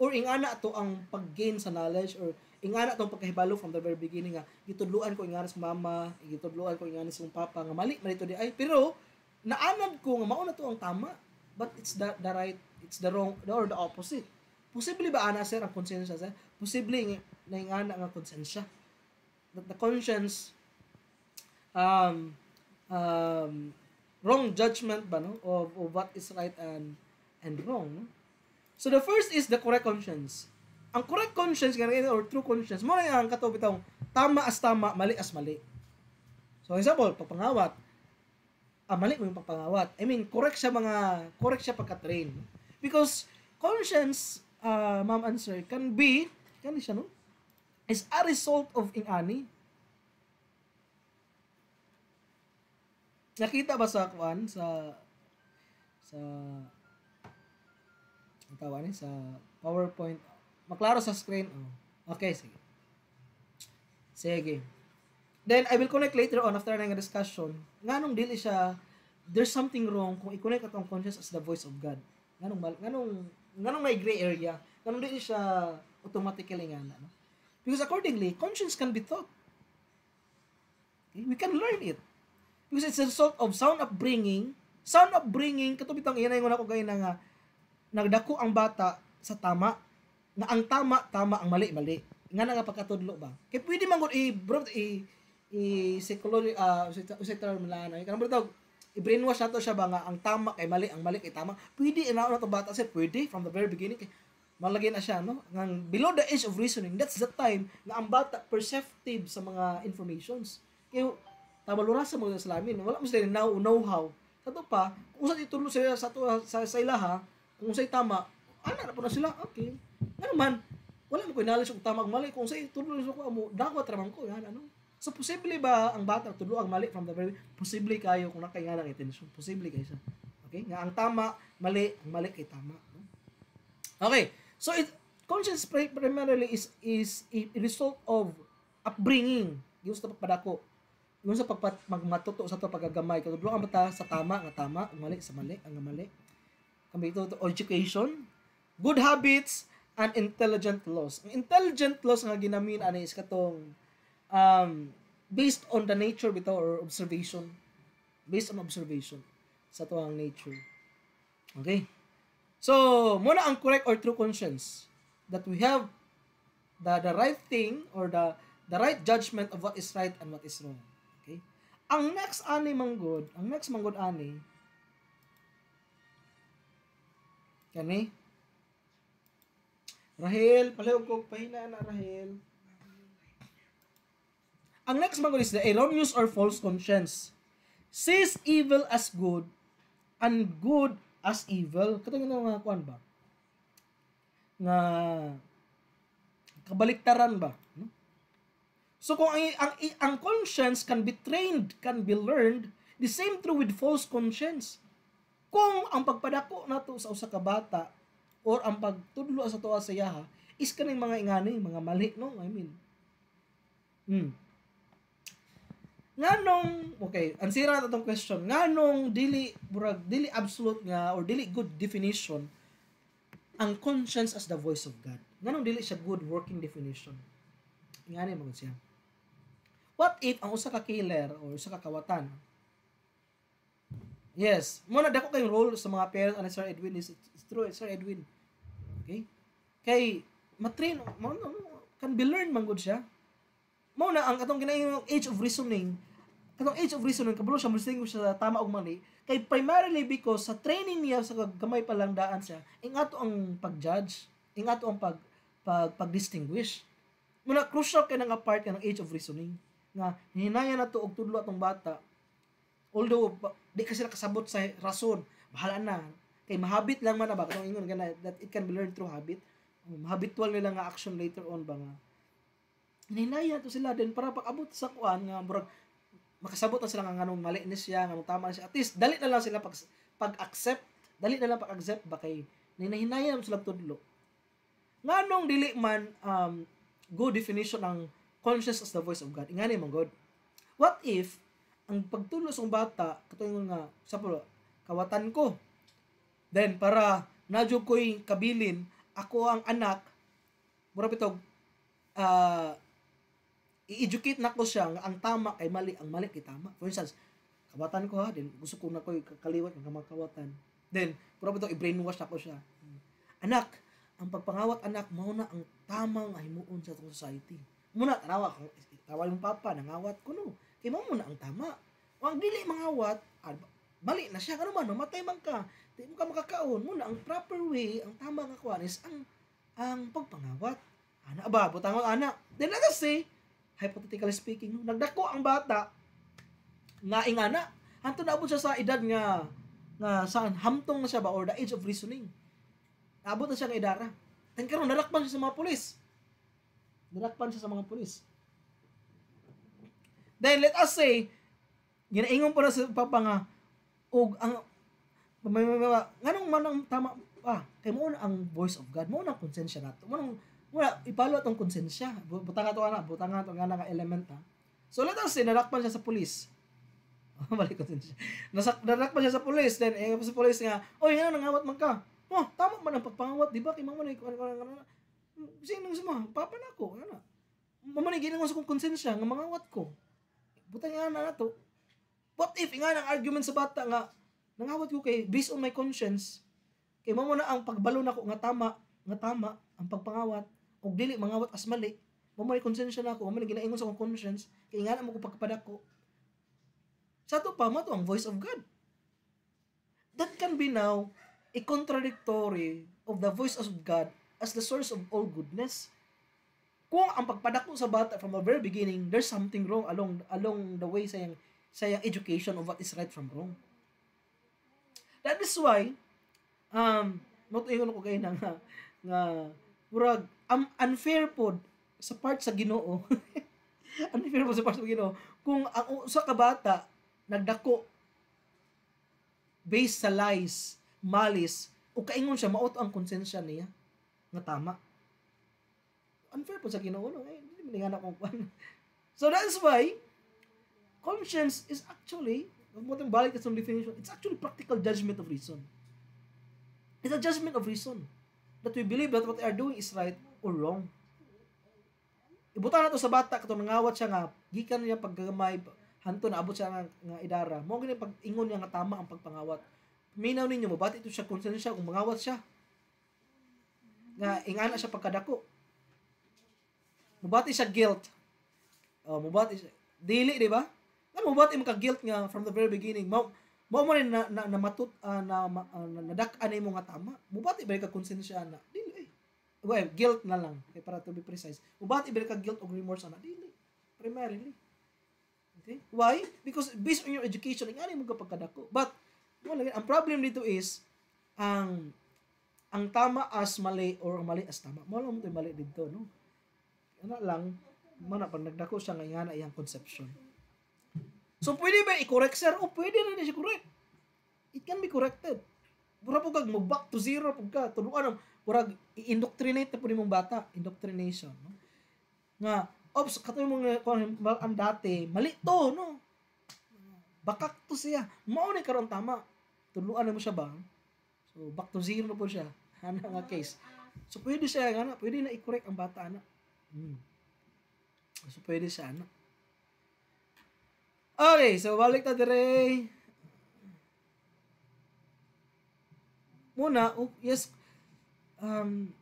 or ingana to ang paggain sa knowledge or ingana tong pagkahibalo from the very beginning nga gitudluan ko ingana sa mama gitudluan ko ingana sa papa nga mali mali to di ay pero naanad ko nga mao na to ang tama but it's the, the right it's the wrong or the opposite posible ba ana sir ang konsensya sir posible na ingana nga konsensya that the conscience um um wrong judgment ba no of, of what is right and and wrong no? So the first is the correct conscience. Ang correct conscience kanina or true conscience mo ang katuo bitong tama as tama, mali as mali. So example, pagpangawat, ah, mali mo yung pagpangawat. I mean, correct siya mga correct siya pagka-train. Because conscience uh, ma'am answer can be can siya no? Is a result of inani. Nakita ba sa kwan sa sa tawa sa PowerPoint. Maklaro sa screen. Oh. Okay, sige. Sige. Then, I will connect later on after ng discussion. Nga nung dili siya, there's something wrong kung i-connect atong conscience as the voice of God. Nga nung, nga nung, nga nung may gray area, nga nung dili siya automatically nga na. No? Because accordingly, conscience can be taught. Okay? Eh, we can learn it. Because it's a result of sound upbringing. Sound upbringing, katubitang iyan ay ko na ko gaya na nga, nagdako ang bata sa tama na ang tama tama ang mali mali nga na nga pagkatudlo ba kay pwede man gud i bro i i psychology uh, ah, usay term lang na kanang bro i-brainwash nato siya ba nga ang tama kay mali ang mali kay tama pwede na to bata sir pwede from the very beginning kay malagay na siya no ng below the age of reasoning that's the time na ang bata perceptive sa mga informations kay tabalura sa mga salamin wala mo sila know know how sa to pa usa itulo sila sa sa, sa ilaha kung sa'y tama, ah, ana na po na sila. Okay. Ano man, wala mo ko knowledge kung tama mali. Kung sa'y tuloy sa ko, amo, dako traman ko. Yan, ano? So, posible ba ang bata tulo ang mali from the very Posible kayo kung nakaingan lang intention. Posible kayo siya. Okay? Nga ang tama, mali, ang mali kay tama. Okay. So, it, conscience primarily is is a result of upbringing. Yung sa pagpadako. Yung sa pagpagmatuto sa to pagagamay. Kaya ang bata sa tama, nga tama, ang mali, sa mali, ang mali. Kami ito, education, good habits, and intelligent laws. Ang intelligent laws nga ginamin ani is katong um, based on the nature bitaw or observation. Based on observation sa tuwang nature. Okay? So, muna ang correct or true conscience that we have the the right thing or the the right judgment of what is right and what is wrong. Okay? Ang next ani manggod, ang next manggod ani Kani? Rahel, palihog ko pahina na Rahel. Ang next magod is the erroneous or false conscience. Sees evil as good and good as evil. Katong na mga kuan ba? Nga kabaliktaran ba? No? So kung ang, ang, ang conscience can be trained, can be learned, the same true with false conscience. Kung ang pagpadako nato sa usa ka bata or ang pagtudlo sa tuwa sa yaha is kaning mga ingani, mga mali no, I mean. Mm. Nganong okay, ansira na tong question. Nganong dili burag dili absolute nga or dili good definition ang conscience as the voice of God. Nganong dili siya good working definition. Ingani mo siya. What if ang usa ka killer or usa ka kawatan Yes. Muna dako kayong role sa mga parents ani Sir Edwin is it's true eh, Sir Edwin. Okay? Kay matrain muna, can be learned man gud siya. Muna, ang atong kinahanglan age of reasoning. Katong age of reasoning kabalo siya distinguish sa tama ug mali kay primarily because sa training niya sa gamay pa lang daan siya ingato ang pag-judge, ingato ang pag pag pag-distinguish. Muna crucial kay nga part ka ng age of reasoning nga hinaya na to og tudlo atong bata Although, di ka sila kasabot sa rason. Bahala na. Kay mahabit lang man na ba? Kung ingon ka that it can be learned through habit. Oh, mahabitual habitual nila nga action later on ba nga. Hinaya to sila din para pag-abot sa kuan nga murag makasabot na sila nga nganong mali ni siya, nganong tama na siya. At least, dali na lang sila pag, pag-accept. Dali na lang pag-accept ba kay ninahinaya naman sila tudlo. Nganong dili man um, go definition ng consciousness as the voice of God. Ingani mong God. What if ang pagtulong sa bata, katong nga, sa kawatan ko. Then, para nadyo ko'y kabilin, ako ang anak, mura pitog, uh, ah, i-educate na ko siya ang tama kay mali, ang mali kay tama. For instance, kawatan ko ha, then gusto ko na ko'y kakaliwat ng mga kawatan. Then, mura pitog, i-brainwash na ko siya. Anak, ang pagpangawat anak mao na ang tamang himuon sa atong society. Muna tanawa ko, tawag yung papa nangawat ko no kay mo na ang tama o ang dili mangawat ah, mali na siya ano man matay man ka di mo ka makakaon Muna, ang proper way ang tama nga kuan is ang ang pagpangawat ana ba butangon ana then let us say hypothetically speaking nagdako ang bata nga ingana hanto na siya sa edad nga nga saan hamtong na siya ba or the age of reasoning abot na siya nga edara then karon narakpan siya sa mga pulis narakpan siya sa mga pulis Then let us say, ginaingon po na sa papa nga, ang, nganong man ang tama, ah, kay muna ang voice of God, muna na konsensya nato. muna, nang wala ipalo atong konsensya. Butang ato ana, butang ato nga nga element ha. Ah. So let us say nadakpan siya sa pulis. Balik (laughs) konsensya. Nasak nadakpan siya sa pulis then eh, sa pulis nga, oy ano nangawat man ka. Oh, tama man ang pagpangawat, di ba? Kay mamay ko ano ano. Sino mo? Papa na ko, ano. Mamay ginawa sa kong konsensya nga mangawat ko. Butang nga na nato. What if, nga ng argument sa bata nga, nangawat ko kay, based on my conscience, kay mo na ang pagbalo nako nga tama, nga tama, ang pagpangawat, og dili mangawat as mali, mo may konsensya nako, mo ginaingon sa akong conscience, kay nga na mo ko pagkapadako. Sa to pa mo to ang voice of God. That can be now a contradictory of the voice of God as the source of all goodness kung ang pagpadako sa bata from the very beginning, there's something wrong along along the way sa yung, sa yung education of what is right from wrong. That is why, um, matuingon ko kayo na nga, nga murag, um, unfair po sa part sa ginoo. (laughs) unfair po sa part sa ginoo. Kung ang usa ka bata, nagdako based sa lies, malice, o kaingon siya, mauto ang konsensya niya nga tama unfair po sa Ginoo no. Eh, hindi man ko kuan. So that's why conscience is actually mo tayong balik sa definition. It's actually practical judgment of reason. It's a judgment of reason that we believe that what we are doing is right or wrong. Ibutan na to sa bata kato nangawat siya nga gikan niya paggamay hanto na abot siya nga, nga idara. Mo gani pag ingon niya nga tama ang pagpangawat. Minaw ninyo mabati ito siya konsensya kung mangawat siya nga ingana siya pagkadako mubati siya guilt. Oh, mubati siya. Dili, di ba? Na mubati mo ka guilt nga from the very beginning. Mo mao mo rin na na, na matut uh, na, uh, na nadak-an mo nga tama. Mubati ba ka konsensya na? Dili. Eh. Well, guilt na lang eh, para to be precise. Mubati ba ka guilt og remorse na? Dili. Primarily. Okay? Why? Because based on your education, ang ano mo kapagkadako. But, wala, ang problem dito is, ang ang tama as mali or ang mali as tama. Mo lang mo mali dito, no? Ano lang, mana pag nagdako siya nga nga iyang conception. So pwede ba i-correct sir? O oh, pwede na niya correct. It can be corrected. Pura po kag mo back to zero pag ka. Tuluan ang pura i-indoctrinate na po mong bata. Indoctrination. No? Nga, ops, katuloy mong eh, ang dati, mali to, no? Bakak to siya. Mao ni karon tama. Tuluan mo siya ba? So back to zero po siya. (laughs) Ano nga case. So pwede siya nga, pwede na i-correct ang bata na. Ano? Hmm. So, pwede siya, ano? Okay, so, balik ta dire. Muna, oh, yes, um,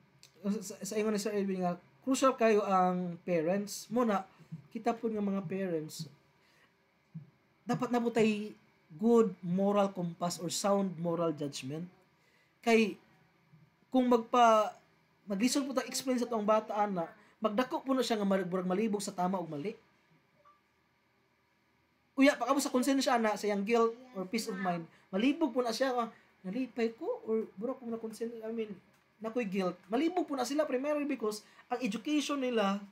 sa, sa ingon ni Sir Edwin nga, crucial kayo ang parents. Muna, kita po ng mga parents, dapat nabutay good moral compass or sound moral judgment. Kay, kung magpa, maglisod po ta explain sa tong bata na, magdako puno siya nga maragburag malibog sa tama ug mali. Uya pa kamo sa konsensya na sa yang guilt or peace of mind, malibog po na siya ah, nalipay ko or buro ko na konsensya I mean na ko'y guilt. Malibog po na sila primarily because ang education nila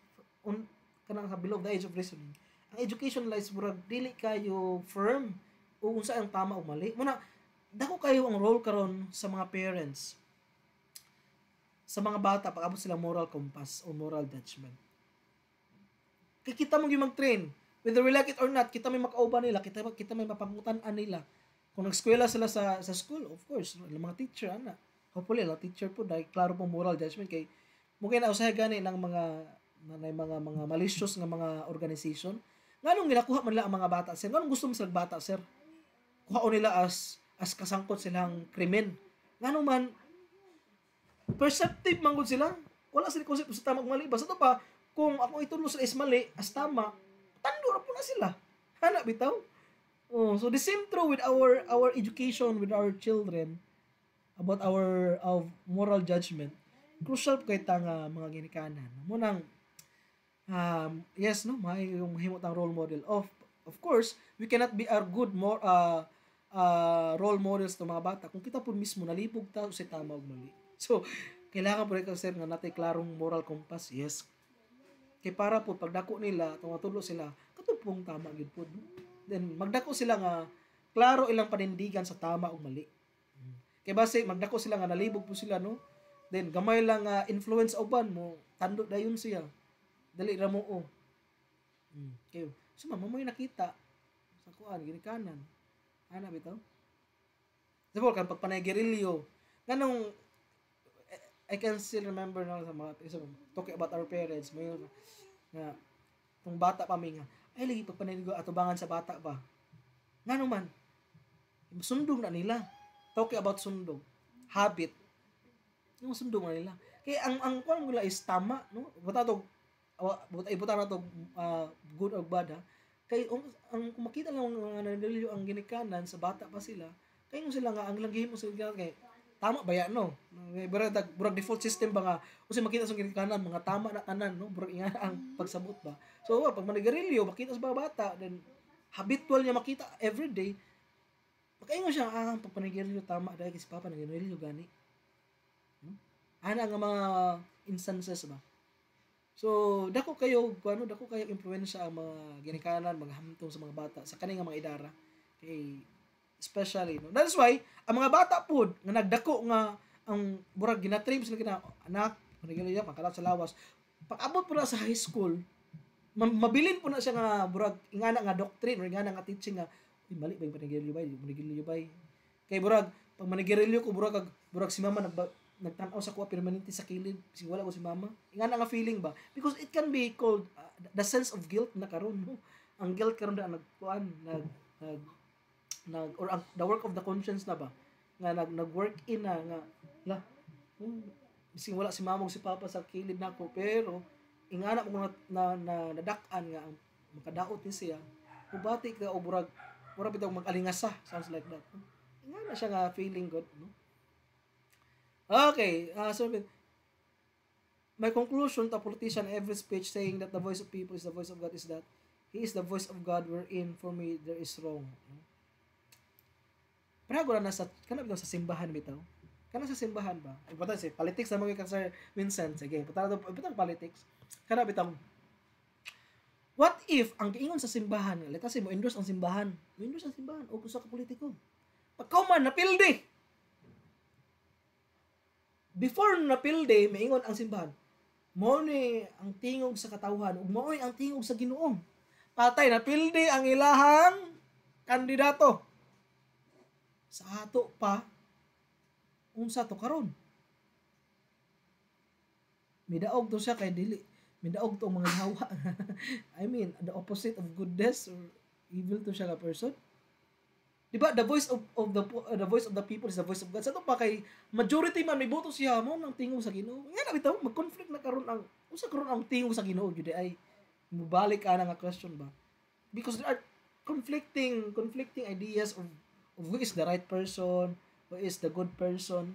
on kanang sa below the age of reasoning. Ang education nila is burag dili kayo firm o unsa ang tama o mali. Muna dako kayo ang role karon sa mga parents sa mga bata pag abot silang moral compass o moral judgment. Kikita mo yung mag-train. Whether we like it or not, kita may makauba nila, kita, kita may mapangutan-an nila. Kung nagskwela sila sa, sa school, of course, mga teacher, ana. Hopefully, lang teacher po, dahil klaro po moral judgment kay mungkin na usahay gani ng mga nanay mga mga malicious nga mga organization nganong ginakuha man nila ang mga bata sir nganong gusto mo sila bata sir kuhaon nila as as kasangkot silang krimen nganong man perceptive man gud sila. Wala sila konsepto sa tama ug mali. Basta pa kung ako itulo sa is mali as tama, tando po na sila. Hana (laughs) bitaw. Oh, so the same true with our our education with our children about our of moral judgment. Crucial kay ta mga ginikanan. Mo nang um, yes no, may yung himo tang role model of of course, we cannot be our good more uh, uh, role models to mga bata kung kita po mismo nalipog ta sa tama ug mali so, kailangan po rin sir nga natay klarong moral compass. Yes. Kay para po, pagdako nila, tumatulo sila, katupong tama yun po. Then, magdako sila nga, klaro ilang panindigan sa tama o mali. Kay base, magdako sila nga, nalibog po sila, no? Then, gamay lang nga uh, influence uban mo, tando dayon siya. Dali ra mo o. Oh. Okay. Hmm, kayo. So, mama mo yung nakita sa kuan, gini kanan. Ana bitaw. Sa kan panay gerilyo, ganong I can still remember na sa mga so, talking about our parents may na tung bata pa mi nga ay lagi pa panalig atubangan sa bata ba ngano man sundog na nila talking about sundog habit yung sundog na nila kaya ang ang kuan mo is tama no buta to buta ibuta na to uh, good or bad ha? kay um, ang kumakita lang ang mga nanlilyo ang ginikanan sa bata pa sila kay mo sila nga ang langgi mo sa kay tama ba yan, no? Eh, dag, burag default system ba nga, usi makita sa kanan, mga tama na kanan, no? Burag nga (laughs) ang pagsabot ba. So, pag manigarilyo, makita sa mga bata, then habitual niya makita every day, pagkaingon siya, ah, pag panigarilyo, tama, dahil kasi papa nagirilyo, gani. Hmm? Ano nga mga instances ba? So, dako kayo, ano, dako kayo impluwensya ang mga ginikanan, mga hamtong sa mga bata, sa kaning mga idara. Kay, especially no that's why ang mga bata po nga nagdako nga ang murag ginatrim sila kina anak manigilay pa kalat sa lawas pag abot po na sa high school mabilin po na siya nga murag ingana nga doctrine or ingana nga teaching nga uy mali ba yung panigilay bay manigilay bay kay burag pag manigilay ko burag kag murag si mama nag nagtanaw sa kuha permanente sa kilid kasi wala ko si mama ingana nga feeling ba because it can be called uh, the sense of guilt na karon no ang guilt karon na nagkuan nag, nag nag or ang, the work of the conscience na ba nga nag nag-work in na nga la um, hmm, bising wala si mamong si papa sa kilid nako pero ingana mo na, na, na nadak-an nga ang makadaot ni siya ubati ka o burag mura bitaw magalingasa sounds like that ingana siya nga feeling good no okay uh, so my conclusion to politician every speech saying that the voice of people is the voice of God is that He is the voice of God wherein for me there is wrong. No? Para gura na sa kana sa simbahan bitaw. Kana sa simbahan ba? Ay si politics na mga sir Vincent sige. Patan to bitang politics. Kana bitaw What if ang giingon sa simbahan, let us say mo endorse ang simbahan, mo endorse ang simbahan o usa ka politiko. Pagkaw man napildi. Before napildi, maingon ang simbahan. Mao ni ang tingog sa katawhan ug mao ang tingog sa Ginoo. Patay napildi ang ilahang kandidato sa ato pa unsa to karon midaog to siya kay dili midaog to mga hawa (laughs) I mean the opposite of goodness or evil to siya ka person di ba the voice of, of the uh, the voice of the people is the voice of God sa to pa kay majority man may siya mo nang tingog sa Ginoo nga na bitaw mag-conflict na karon ang unsa karon ang tingog sa Ginoo jud ay mubalik ana nga question ba because there are conflicting conflicting ideas of who is the right person, who is the good person.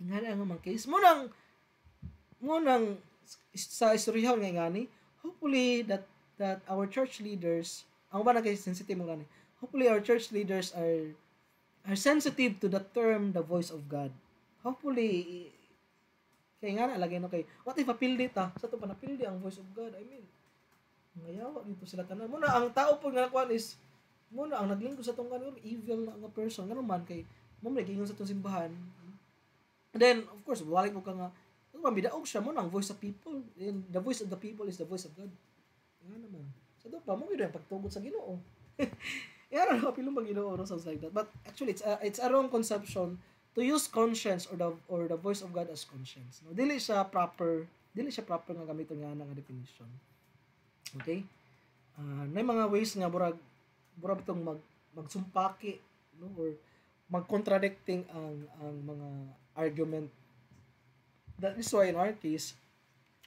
Ingana nga mga case. Munang, munang sa istoryahon nga nga ni, hopefully that that our church leaders, ang ba na kay sensitive mo gani? Hopefully our church leaders are are sensitive to the term the voice of God. Hopefully, kaya nga na, lagay na kay, what if apildi ta? Sa ito pa napildi ang voice of God, I mean, ngayawa dito sila tanan. Muna, ang tao po nga nakuha is, mo na ang naglingkod sa tong kanon evil na nga person nga man kay mo nagingon sa tong simbahan and then of course wala ko ka nga pamidaog ano siya mo nang voice of people and the voice of the people is the voice of God nga ano naman sa so, pa mo gyud pagtugot sa Ginoo yeah (laughs) ano (laughs) pilong ba Ginoo or sounds like that but actually it's a, it's a wrong conception to use conscience or the or the voice of God as conscience no dili siya proper dili siya proper nga gamiton nga nga definition okay uh, na mga ways nga burag mura bitong mag magsumpaki no or magcontradicting ang ang mga argument. That is why in our case,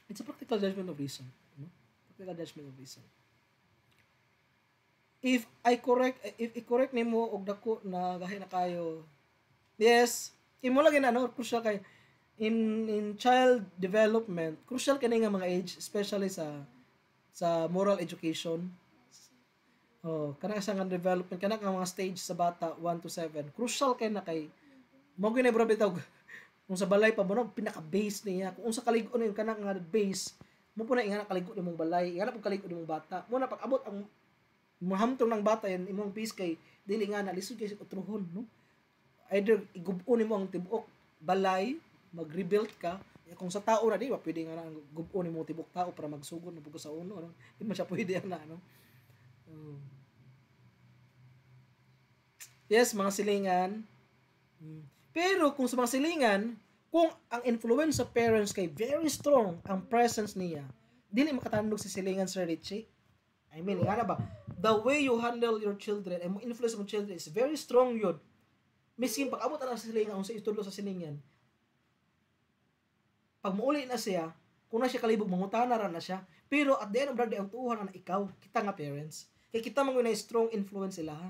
it's a practical judgment of reason. No? Practical judgment of reason. If I correct, if i-correct nimo og dako na gahi na kayo, yes, imo lagi na no, crucial kay in in child development, crucial kani nga mga age, especially sa sa moral education, Oh, kana sa nga development kana nga mga stage sa bata 1 to 7. Crucial kay na kay mo gyud bro bitaw. Kung sa balay pa mo pinaka base niya. Kung unsa kalig-on yun kana nga base, mo po na ingana kalig-on imong balay, ingana pug kalig-on imong bata. Mo na pag abot ang mahamtong ng bata yan imong base kay dili nga na lisod kay utrohon, no? Either igubon nimo ang tibok balay, mag-rebuild ka, eh, kung sa tao na di ba pwede nga na gubon nimo tibok tao para magsugod na pug sa uno, no? Di man siya pwede (laughs) na, no? Um, Yes, mga silingan. Hmm. Pero kung sa mga silingan, kung ang influence sa parents kay very strong ang presence niya, dili makatandog si silingan Sir Richie. I mean, nga ba, the way you handle your children and influence your children is very strong yun. Miskin pag abot na sa silingan, kung sa istudlo sa silingan, pag muuli na siya, kung na siya kalibog, mangutana na, na siya. Pero at the end of the day, ang tuhan na ikaw, kita nga parents. Kaya kita mga na strong influence sila. Ha?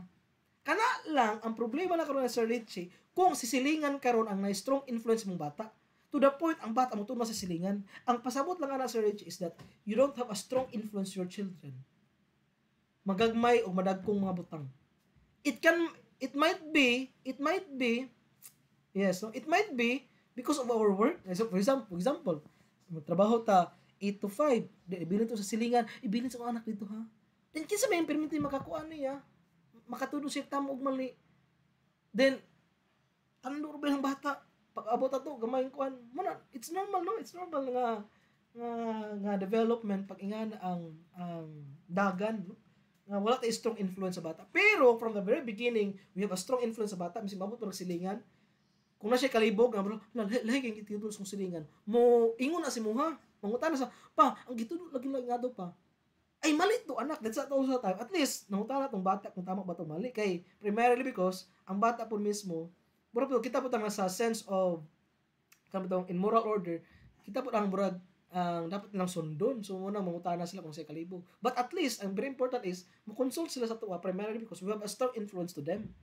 Kana lang ang problema na karon na Sir Richie kung sisilingan karon ang na-strong influence mong bata. To the point, ang bata mo tumas sa silingan. Ang pasabot lang na Sir Richie is that you don't have a strong influence your children. Magagmay o madagkong mga butang. It can, it might be, it might be, yes, no? it might be because of our work. So for example, for example magtrabaho ta 8 to 5, ibilin to sa silingan, ibilin sa anak dito ha. Then kinsa may impermit makakuan niya makatulo si tamo og mali. Then andor ba ang bata pag abot ato gamay kuan mo na it's normal no it's normal nga nga, nga development pag ingana ang ang dagan no? nga wala tay strong influence sa bata pero from the very beginning we have a strong influence sa bata bisan mabot pa silingan kung na siya kalibog nga bro lahi kay gitudlo sa silingan mo ingon na si muha mangutan sa pa ang gitudlo lagi lang nga do pa ay mali to anak that's not all the time at least nahutana tong bata kung tama ba to mali kay primarily because ang bata po mismo mura po kita po tanga sa sense of kamo tong in moral order kita po ang murag ang uh, dapat nilang sundon. So, muna, mangutana sila kung sa kalibo. But at least, ang very important is, mo consult sila sa tuwa primarily because we have a strong influence to them.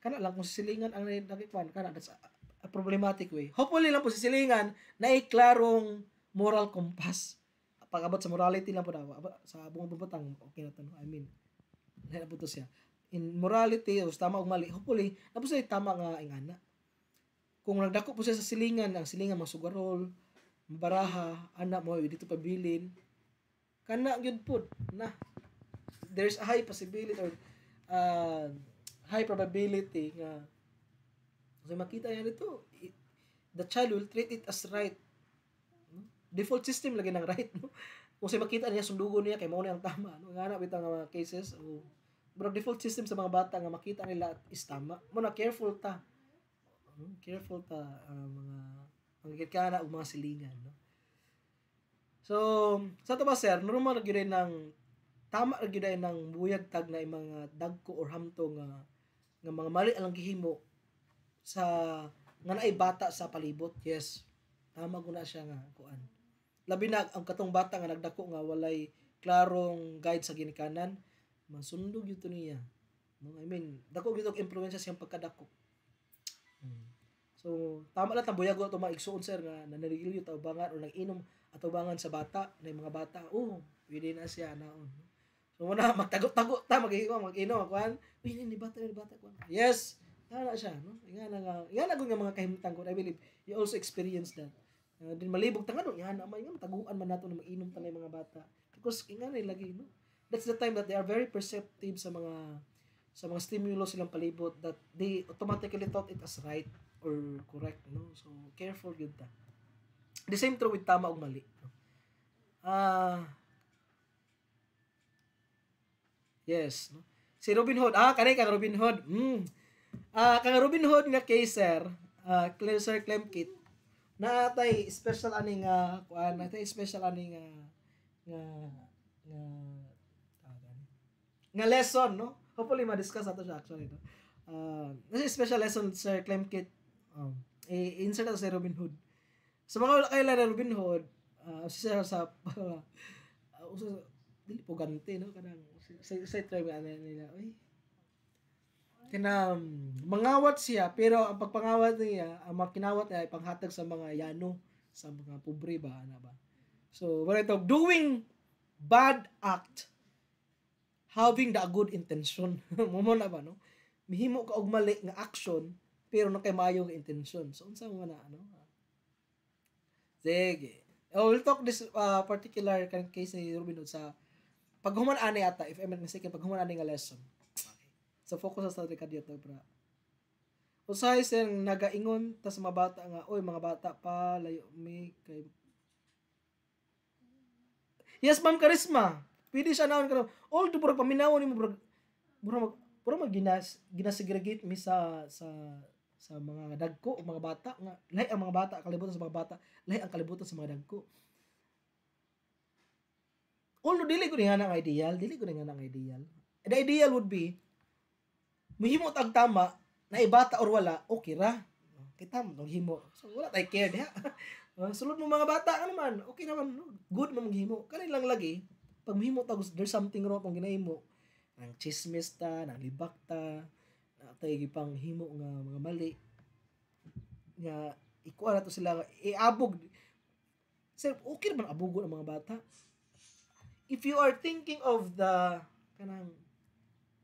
Kana lang kung sisilingan ang nakikwan, kana, that's a, a problematic way. Hopefully lang po sisilingan na iklarong moral compass pag-abot sa morality lang po na, sa buong bubutang, okay na to, I mean, na po to siya. In morality, o tama o mali, hopefully, na po siya tama nga ang ana. Kung nagdako po siya sa silingan, ang silingan, mga sugarol, baraha, anak mo, dito pabilin, kana yun po, na, there's a high possibility or uh, high probability nga so makita niya dito it, the child will treat it as right default system lagi ng right no kung say makita niya sundugo niya kay mao na ang tama no nga bitaw nga mga cases o bro default system sa mga bata nga makita nila at is tama mo na careful ta hmm, careful ta uh, mga manggigit ka na mga silingan no so sa to ba sir normal gyud nang tama ra gyud ng buyag tag na mga ah, dagko or hamto nga nga mga mali alang gihimo sa nga naay bata sa palibot yes tama ko na siya nga kuan labi na ang katong bata nga nagdako nga walay klarong guide sa ginikanan masundog yun niya no i mean dako gyud og impluwensya siyang pagkadako hmm. so tama lang tabuya ko tuma igsuon sir nga nanarigilyo ta ubangan o nag-inom at ubangan sa bata na mga bata oh pwede na siya naon so muna (laughs) magtago-tago ta mag-inom mag-inom kuan pwede ni bata ni bata kuan yes Tara siya, no? Ingana nga, ingana ko nga mga kahimtang ko. I believe you also experienced that. Uh, din malibog tang no yan amay nga taguan man nato na mag-inom tanay mga bata. Because inga ni lagi no. That's the time that they are very perceptive sa mga sa mga stimulus silang palibot that they automatically thought it as right or correct no. So careful gyud ta. The same true with tama ug mali. No? Ah uh, Yes, no. Si Robin Hood, ah kanay ka Robin Hood. Mm. Ah uh, kang Robin Hood nga kay sir, uh, Sir Clemkit na special aning nga uh, kuan na special aning ah, nga nga nga nga lesson no hopefully ma-discuss ato siya actually no uh, special lesson sir claim kit um, i-insert eh, ato si Robin Hood sa so, mga wala kayo na Robin Hood uh, siya sa uh, uso dili po ganti no kanang sa sa try nila oy kina um, mangawat siya pero ang pagpangawat niya ang mga kinawat niya ay panghatag sa mga yano sa mga pobre ba ana ba so wala ito doing bad act having the good intention (laughs) mo na ba no mihimo ka og mali nga action pero nakay mayo nga intention so unsa mo na ano sige oh, will talk this uh, particular case ni Ruben sa paghuman ani ata if I'm not mistaken paghuman ani nga lesson sa focus sa Sadre Kadyat pra. Usahay sir nagaingon tas mga bata nga, oy mga bata pa layo mi kay Yes, ma'am Karisma. Pwede siya naon karon. All the burag paminaw ni mo bro. Bro mag burag mag ginas ginasegregate mi sa sa sa mga dagko o mga bata nga lahi ang mga bata kalibutan sa mga bata lahi ang kalibutan sa mga dagko although dili ko nga ang ideal dili ko nga ang ideal the ideal would be Muhimo tag tama na ibata or wala, okay ra. Kitam dong himo. So wala tay care diha. (laughs) Ah, sulod mo mga bata ano man, okay naman Good mo maghimo. Kani lang lagi pag muhimo tag there's something wrong kung ginahimo ng chismis ta, ng libak ta, natay gipang himo nga mga mali nga ikuha na to sila iabog sir okay man abugo ang mga bata if you are thinking of the kanang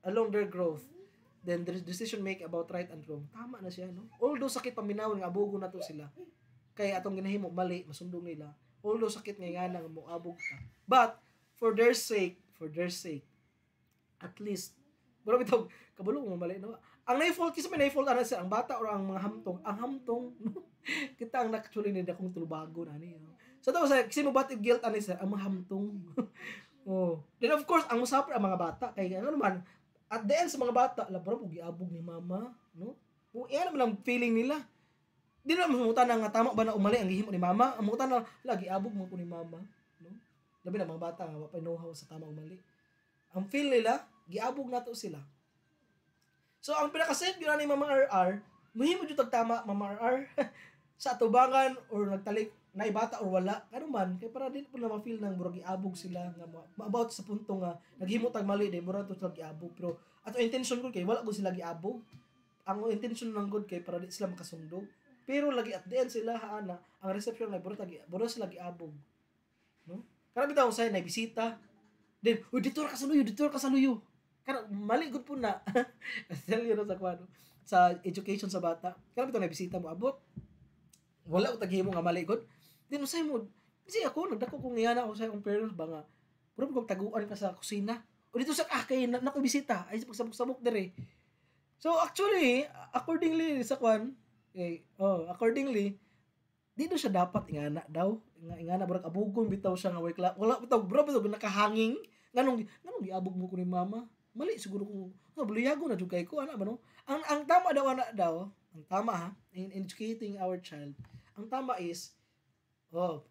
along their growth then the decision make about right and wrong tama na siya no although sakit paminawon nga abugo na to sila kay atong ginahimo mali masundong nila although sakit nga nga nga moabog ta but for their sake for their sake at least Bro, bitog kabalo mo mali no ang na-fault kasi may na-fault ana siya ang bata or ang mga hamtong ang hamtong no? (laughs) kita ang actually ni dakong tulubago na niya. no? so daw sa kasi mo bat guilt ani sir ang mga hamtong (laughs) oh then of course ang musapre ang mga bata kay ano naman at the end sa mga bata, labra mo giabog ni mama, no? O iyan eh, man ang feeling nila. Di na mamutan na nga tama ba na umali ang gihimo ni mama? Ang mutan na lagi abog mo ko ni mama, no? Labi na mga bata nga wa pa know-how sa tama umali. Ang feel nila, giabog nato sila. So ang pinaka-safe yun ni Mama RR, muhimo jud tama Mama RR (laughs) sa atubangan or nagtalik naibata or wala kanuman kay para dili pa na ma-feel nang murag iabog sila nga about sa punto nga naghimo tag mali day murag to sila giabog pero ato intention ko kay wala ko sila giabog ang intention ng good kay para di sila makasundog pero lagi at the end sila haana ang reception na burot lagi sila giabog no karami daw say na bisita then oh dito ra kasaluyo dito ra kasaluyo kana mali gud po na (laughs) tell you no, sa kwano sa education sa bata karami daw na bisita mo abot wala ko taghimo nga mali gud Then usay mo, kasi ako nagdako kong iyana ako sa akong parents ba nga. Pero kung taguan ka sa kusina, o dito sa ah, kay na, nako bisita, ay pagsabok-sabok dire. So actually, accordingly sa kwan, eh, oh, accordingly, dito siya dapat ingana daw nga ingana barang abugon bitaw siya nga wala wala bitaw bro bitaw nakahanging nganong nganong iabog mo ko ni mama mali siguro ko nga buluyago na jugay ko ana ba no ang ang tama daw anak daw ang tama ha in educating our child ang tama is Oh.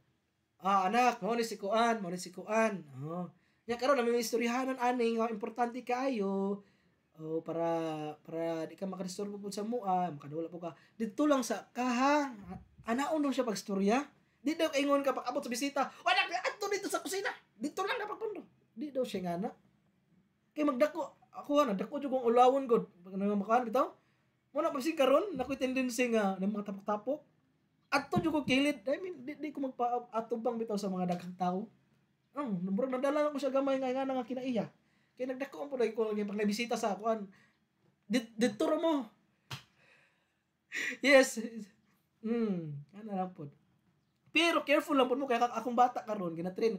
Ah, anak, mo ni si Kuan, mo ni si Kuan. Oh. Nya karon nami istoryahanon ani nga importante kaayo oh, para para di ka makadisturbo pud sa mua, makadula po ka. Dito lang sa kaha, anaon daw siya pagstorya. Di daw ingon ka pag abot sa bisita. Wala ka dito sa kusina. Dito lang dapat pundo. Di daw siya nga na. Kay magdako ako ah, na dako jud kong ulawon gud. Pag nang makaan bitaw. Mo na si karon, nakoy tendency nga ng mga tapok-tapok ato jud ko kilid. I mean, di, di ko magpa-atubang bitaw sa mga daghang tao. Ang, um, murag nadala ko siya gamay nga nga nga kinaiya. Kay nagdako po dai ko lang pag nabisita sa kuan. Dit dito mo. (laughs) yes. hmm ana lang po. Pero careful lang po mo kay akong bata karon ginatrain.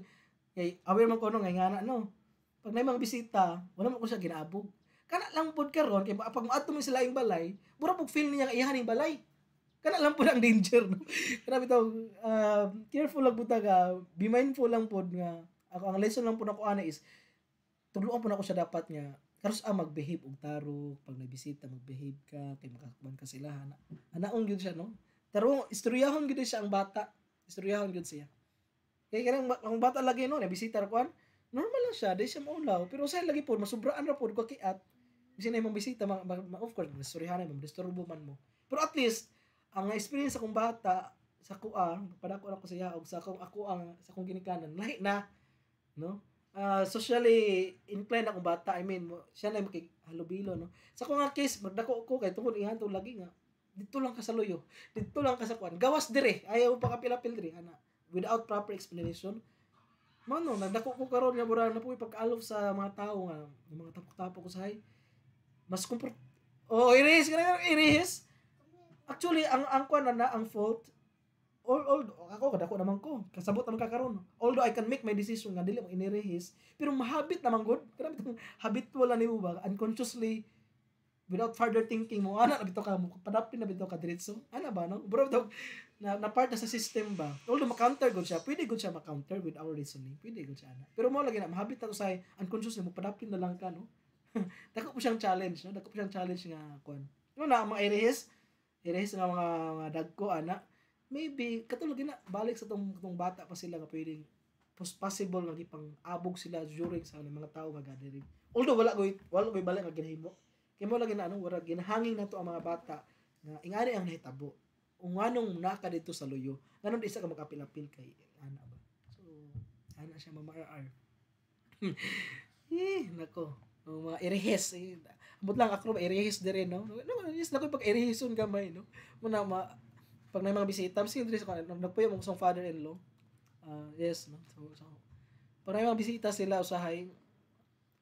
Kay aware man ko no nga nga no. Pag nay mga bisita, wala man ko siya ginaabog. Kana lang pod karon kay pag mo ato sa laing balay, mura pag feel niya iyahan yung balay kana lang po ang danger no (laughs) grabe taw uh, um, careful lang po taga be mindful lang po nga ako ang lesson lang po nako ana is tudluan po nako siya dapat nga karos ang magbehave og taro pag nabisita magbehave ka kay makakban ka sila ana anaon gyud siya no taro istoryahon gyud siya ang bata istoryahon gyud siya kay kanang ang bata lagi no nabisita ra kuan normal lang siya dai siya maulaw pero sa lagi po masubraan ra po ko kiat bisan ay bisita ma, ma, ma, of course nasurihan mo disturbo man mo pero at least ang experience akong bata sa kuang para ko ako sa yaog sa akong ako ang sa akong ginikanan lahi na no uh, socially inclined akong bata I mean siya na makik halubilo no sa akong case magdako ko kay tungod ihan to lagi nga dito lang ka sa loyo dito lang ka sa kuan gawas dire ayaw pa ka pilapil dire ana without proper explanation Mano, nagdako ko karon nga mura na po alof sa mga tao nga, mga tapok-tapok ko sa hay. Mas kumport. Oh, iris, iris. Actually, ang ang kuan na ang fault all all ako kadako naman ko kasabot naman kakaron although I can make my decision nga dili mo inirehis pero mahabit naman gud (laughs) grabe tong habitual na nimo ba unconsciously without further thinking mo ana na bitaw ka mo padapin na bitaw ka diretso ana ba no bro dog na, na part na sa system ba although ma-counter gud siya pwede gud siya ma-counter with our reasoning pwede gud siya ana pero mo lagi na mahabit ta usay unconsciously mo padapin na lang ka no (laughs) dako po siyang challenge no dako po siyang challenge nga kuan no na mairehis iris nga mga, mga dagko ana maybe katulog na balik sa tong, tong bata pa sila nga pwedeng possible nga gipang abog sila during sa ano, mga tao nga gathering. Although wala koy wala koy balik nga ginahimo. Kay mo lagi na ano, wala ginahanging nato ang mga bata nga ingari ang nahitabo. Ung anong naka dito sa luyo, nganon isa ka makapil-apil kay ana ba. So ana siya mama (laughs) eh, nako. O, mga irihes. Eh but lang akro erihis dire no no yes na ko pag erihison gamay no muna ma pag may mga bisita si Idris ko nagpuyo mo sang father-in-law uh, yes no so, so pag na mga bisita sila usahay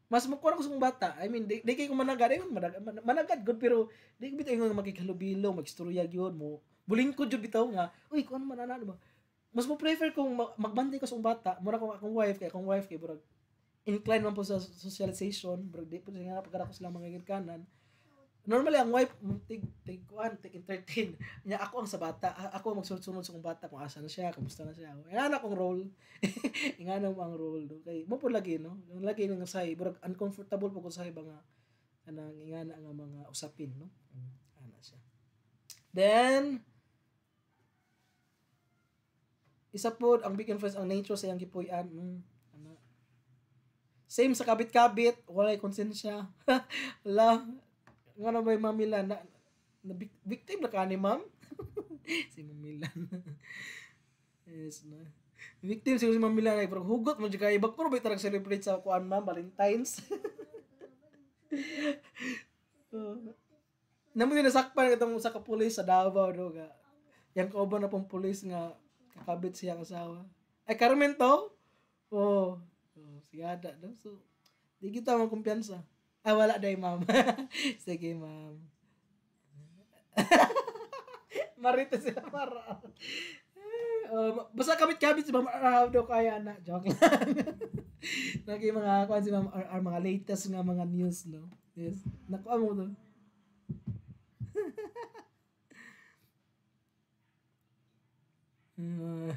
mas mukura ko sa bata. I mean, di, di kayo managad. I mean, managad, managad good, pero di ko bitaw yung magkikalubilo, magstorya yun mo. Buling ko jud bitaw nga, uy, kung ano man, ano, ano ba? Mas mo prefer kung magbantay ko sa bata, mura ko akong wife kay akong wife kay Burag inclined man po sa socialization, bro, di po siya nga pagkara ko sila mga kanan. Normally, ang wife, mm, tig, tig, kuan, tig, entertain. Niya, ako ang sa bata. Ako ang magsunod-sunod sa kong bata, kung asa na siya, kumusta na siya. Ingan akong role. Ingan (laughs) mo ang role. No? Kay, mo po lagi, no? Lagi nang say, bro, uncomfortable po ko sa iba nga, anang ingana nga mga usapin, no? Ana siya. Then, isa po, ang big influence ang nature sa iyang gipuy-an. Mm Same sa kabit-kabit, walay konsensya. (laughs) Wala. Nga ba yung mamilan? Na, na, victim na ka ni ma'am? (laughs) si mamilan. (laughs) yes na. Victim siguro si mamilan ay parang hugot mo kay ibak pero bitarang celebrate sa kuan ma'am Valentines. uh, namo ni nasakpan katong usa ka sa Davao no ga. Yang kauban na pong pulis nga kakabit siyang asawa. Ay Carmen to? Oh, Sigada daw. So, di kita mo kumpiyansa. Ah, wala day, ma'am. (laughs) Sige, ma'am. (laughs) Marito sila para. Uh, oh, basta kabit-kabit si Ma'am Araw ah, ah, daw kaya na. Joke lang. Nagi (laughs) mga kuan si Ma'am Araw, ah, mga latest nga mga news, no? Yes. Nakuha mo to. uh,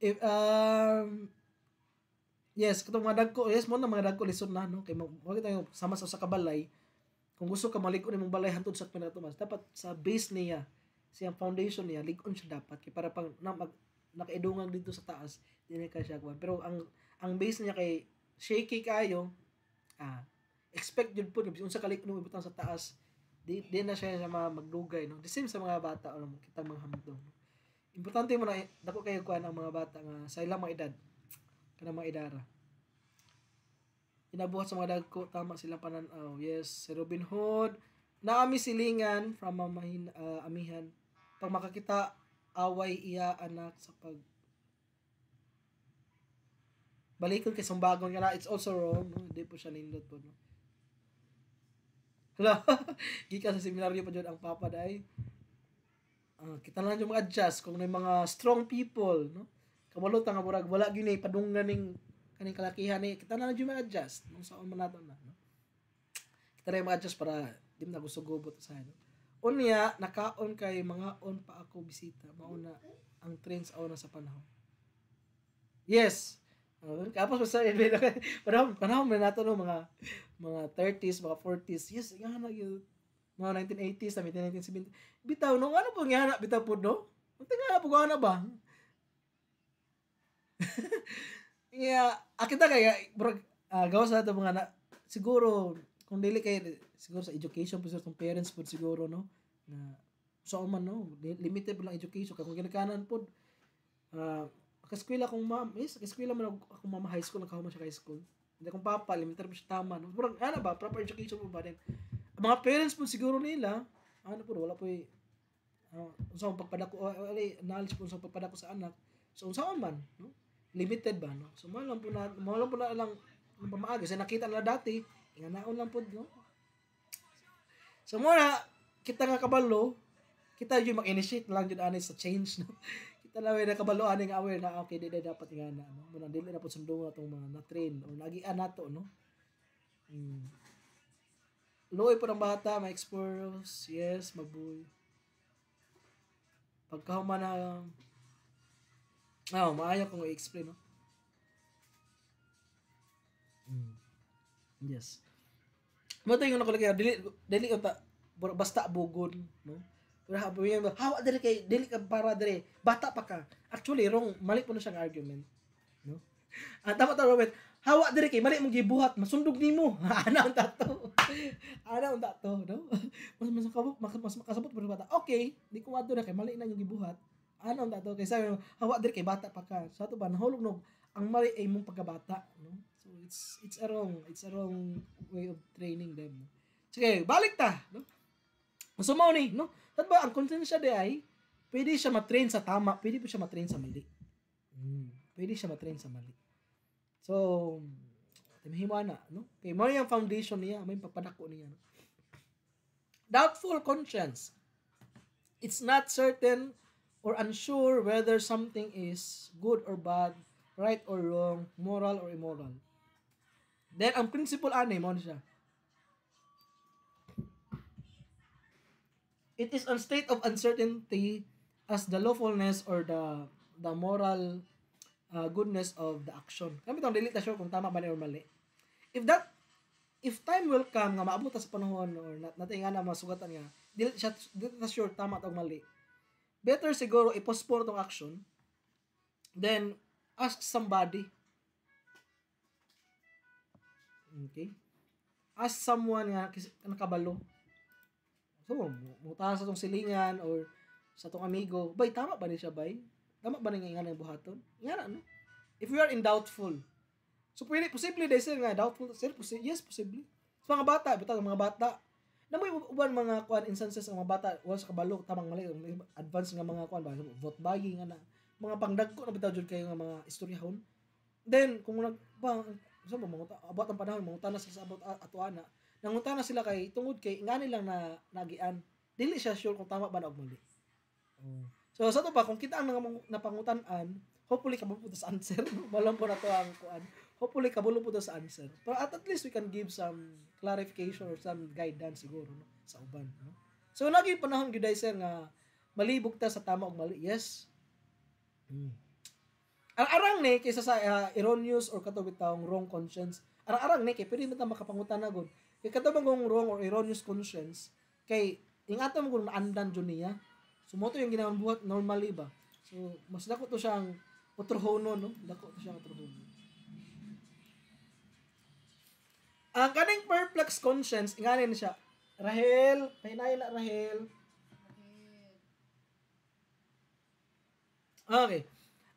if um yes katong mga dagko yes mo na mga dagko lisod na no kay mo kita sama sa kabalay kung gusto ka malig-on imong balay hantud sa pinatumas dapat sa base niya siyang foundation niya ligon siya dapat kay para pang na, mag, nakaidungan dito sa taas dili ka siya kuan pero ang ang base niya kay shaky kayo ah expect jud po unsa ka lig-on ibutang sa taas di, di na siya sa mga magdugay no the same sa mga bata ano kita mga hamdong importante mo na dako kayo kuan ang mga bata nga sa ilang mga edad kana mga idara inabuhat sa mga dagko tama sila pananaw yes si Robin Hood naami silingan from mamahin uh, amihan pag makakita away iya anak sa pag balikon kay sumbagon kana it's also wrong no di po siya nindot po no Hala, (laughs) gikan sa seminaryo pa jud ang papa dai uh, kita lang yung adjust kung may mga strong people no kabalot nga murag wala gyud ni eh, padunggan ning kaning kalakihan ni eh. kita na lang yung adjust nung sa man na no kita rin adjust para di na gusto gubot sa ano unya nakaon kay mga on pa ako bisita mauna ang trends aw sa panahon yes Uh, kapos sa panahon, panahon na nato no, mga mga 30s, mga 40s. Yes, nga na yun mga 1980s na 1970 bitaw no ano pong yana bitaw po no unta nga po ano ba (laughs) yeah akita kaya bro uh, gawa sa ato mga na, siguro kung dili kay siguro sa education po sa parents po siguro no na so man no limited po lang education kung ginakanan po uh, ah, kaskwela kung ma'am is kaskwela man ako mama high school nakahuman siya high school hindi akong papa limited po siya tama no parang ano ba proper education po ba din mga parents po siguro nila, ano po, wala po eh, ano, uh, sa pagpadako, uh, knowledge po sa pagpadako sa anak, so unsaon man, no? limited ba, no? So, malam po na, malam po na lang, ng pamaaga, sa nakita na dati, inganaon lang po, no? So, muna, kita nga kabalo, kita yung mag-initiate lang yun ani sa change, no? (laughs) kita na may nakabalo ani nga aware na, ah, okay, dili dapat nga na, no? Muna, dili na po sundo na itong mga na-train, o lagi ah, to, no? Mm. Looy po ng bata, ma-explore. Yes, maboy. Pagkahuma na... Ah, oh, maayo kong i-explain. No? Mm. Yes. Mo tayo na ko lagi dili dili ta basta bugon, no? Pero apo yun, how dili kay dili ka para dili bata pa ka. Actually wrong, mali po na siyang argument, no? Ang (laughs) ah, tama ta Robert, hawa diri kay mali mong gibuhat masundog nimo (laughs) ana unta to ana unta to no (laughs) mas mas kabot mas, mas makasabot pero bata okay di ko adto na kay mali na yung gibuhat ana unta to kay sa hawa diri kay bata pa ka sa to ba nahulog no ang mali ay eh, mong pagkabata no so it's it's a wrong it's a wrong way of training them sige eh, balik ta no so ni no at ba ang konsensya di ay pwede siya matrain sa tama pwede po siya matrain sa mali mm. pwede siya matrain sa mali So, timhiwana, no? Kay mo yung foundation niya, may papadako niya. No? Doubtful conscience. It's not certain or unsure whether something is good or bad, right or wrong, moral or immoral. Then, ang principle ani, mo siya. It is a state of uncertainty as the lawfulness or the the moral uh, goodness of the action. Kami tong dili ta sure kung tama ba ni or mali. If that if time will come nga maabot sa panahon or nat nga na masugatan nga dili siya dili ta sure tama tong mali. Better siguro i-postpone tong action then ask somebody. Okay? Ask someone nga nakabalo. So, mutahan sa tong silingan or sa tong amigo, bay, tama ba ni siya, bay? Tama ba nga nga buhaton? Nga na, no? If you are in doubtful. So, pwede, posible dahil sir nga, doubtful. Sir, posi yes, posible. Sa mga bata, butang mga bata, na may uban mga kuan instances ang mga bata wala sa kabalo tamang mali advance nga mga kuan ba vote buying nga na mga pangdagko na bitaw jud kayo nga mga istoryahon then kung nag ba sa mga abot ang panahon mga tana sa abot ato ana nangutana sila kay tungod kay ngani lang na nagian dili siya sure kung tama ba na og mali oh. So sa to ba kung kita ang napangutan-an, hopefully kabalo po sa answer. Malam (laughs) po na to ang kuan. Hopefully kabalo po sa answer. Pero at, at least we can give some clarification or some guidance siguro no? sa uban. No? So naging panahon gyud sir nga malibog ta sa tama og mali. Yes. Hmm. Arang ni kaysa sa uh, erroneous or katawid taong wrong conscience. Arang ni kay pwede mo ta makapangutan na gud. Kay katawang kong wrong or erroneous conscience kay ing ato mo andan jud niya So mo to yung ginawan buhat normally ba. So mas dako to siyang otrohono no, dako to siyang otrohono. Ang kaning perplex conscience inganin siya. Rahel, pahinayon na Rahel. Okay.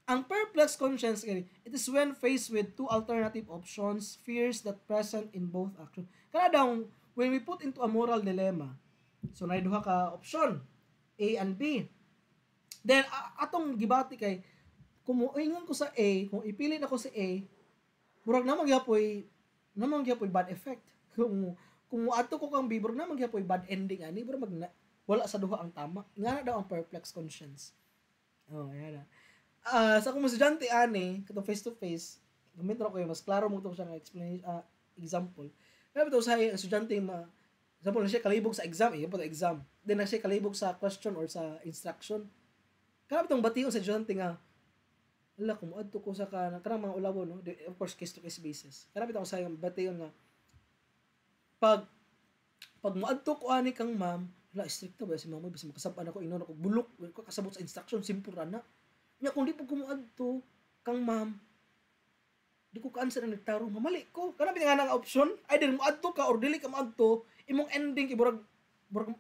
Ang perplex conscience, it is when faced with two alternative options, fears that present in both actions. Kaya daw, when we put into a moral dilemma, so na duha ka option. A and B. Then, atong gibati kay, ingon ko sa A, kung ipilit ako sa A, murag namang yapoy, namang yapoy bad effect. (laughs) Kung, kung ato ko kang B, murag namang yapoy bad ending ani, pero mag, wala sa duha ang tama. Nga na daw ang perplex conscience. Oh, ayan na. Uh, sa akong estudyante ani, katong face to face, gamit ko ko mas klaro mo tong siya explanation uh, example. Kaya ito sa estudyante ma example, na siya kalibog sa exam, eh, po exam. Then na siya kalibog sa question or sa instruction. Kanang itong batiyo sa estudyante nga, ala kung adto ko sa kanang kanang mga ulawo no of course case to case basis karapit ako sa yung batayon nga pag pag moadto ko ani kang ma'am wala stricto ba si ma'am bisa makasaban ako ingnon ako bulok ko kasabot sa instruction simple ra na Nga, kung di pag ko moadto kang ma'am di ko kaansa na nagtarong nga ko kana bi nga option either mo adto ka or dili ka mo adto imong ending kay burag burag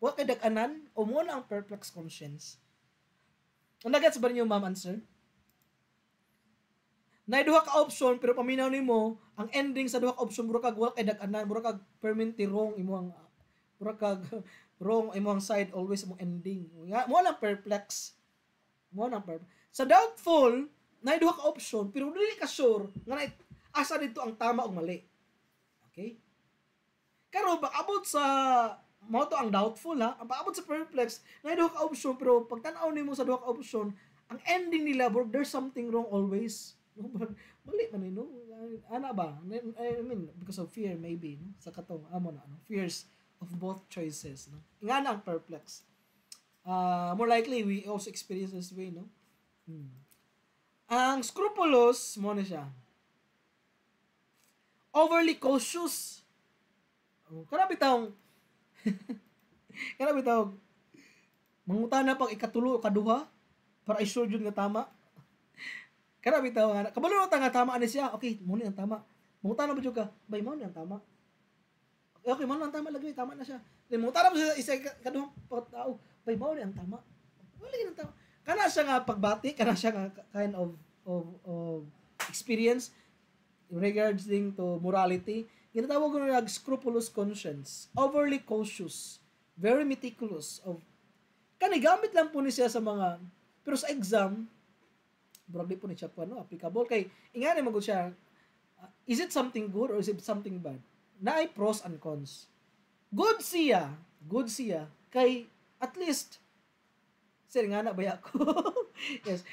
wa kay dag-anan o mo na ang perplex conscience ang nagets ba niyo ma'am answer na duha ka option pero paminaw nimo ang ending sa duha ka option burag kag wa kay dag-anan burag kag permanently wrong imong burag kag (laughs) wrong imong side always imong ending nga mo lang perplex mo lang perplex sa doubtful na duha ka option pero dili ka sure nga na asa dito ang tama o mali. Okay? Karon pag abot sa mao to ang doubtful ha, ang paabot sa perplex, na duha ka option pero pag tan-aw nimo sa duha ka option, ang ending nila bro, there's something wrong always. No, (laughs) but, mali man no? Ana ba? I mean, because of fear maybe, no? Sa katong amo na, no? Fears of both choices, no? Ingana ang perplex. Uh, more likely, we also experience this way, no? Hmm. Ang scrupulous, mo na siya. Overly cautious. Oh, karabi taong, (laughs) karabi taong, manguta na pang ikatulo, kaduha, para i-sure yun nga tama. (laughs) Karabi taong nga, kabalo na nga tama, ano siya, okay, muna ang tama. Manguta na ba dyan ka, bay, muna ang tama. Okay, okay muna ang tama, lagi, tama na siya. Then, manguta na ba siya, isa, kaduha, tao? bay, muna ang tama. Wala ang tama kana siya nga pagbati, kana siya nga kind of of, of experience regarding to morality. Ginatawag ko nga scrupulous conscience, overly cautious, very meticulous of kani gamit lang po ni siya sa mga pero sa exam probably di po ni siya po ano applicable kay ingani magud siya uh, is it something good or is it something bad na ay pros and cons good siya good siya kay at least Sir, nga na ba ko? (laughs) yes.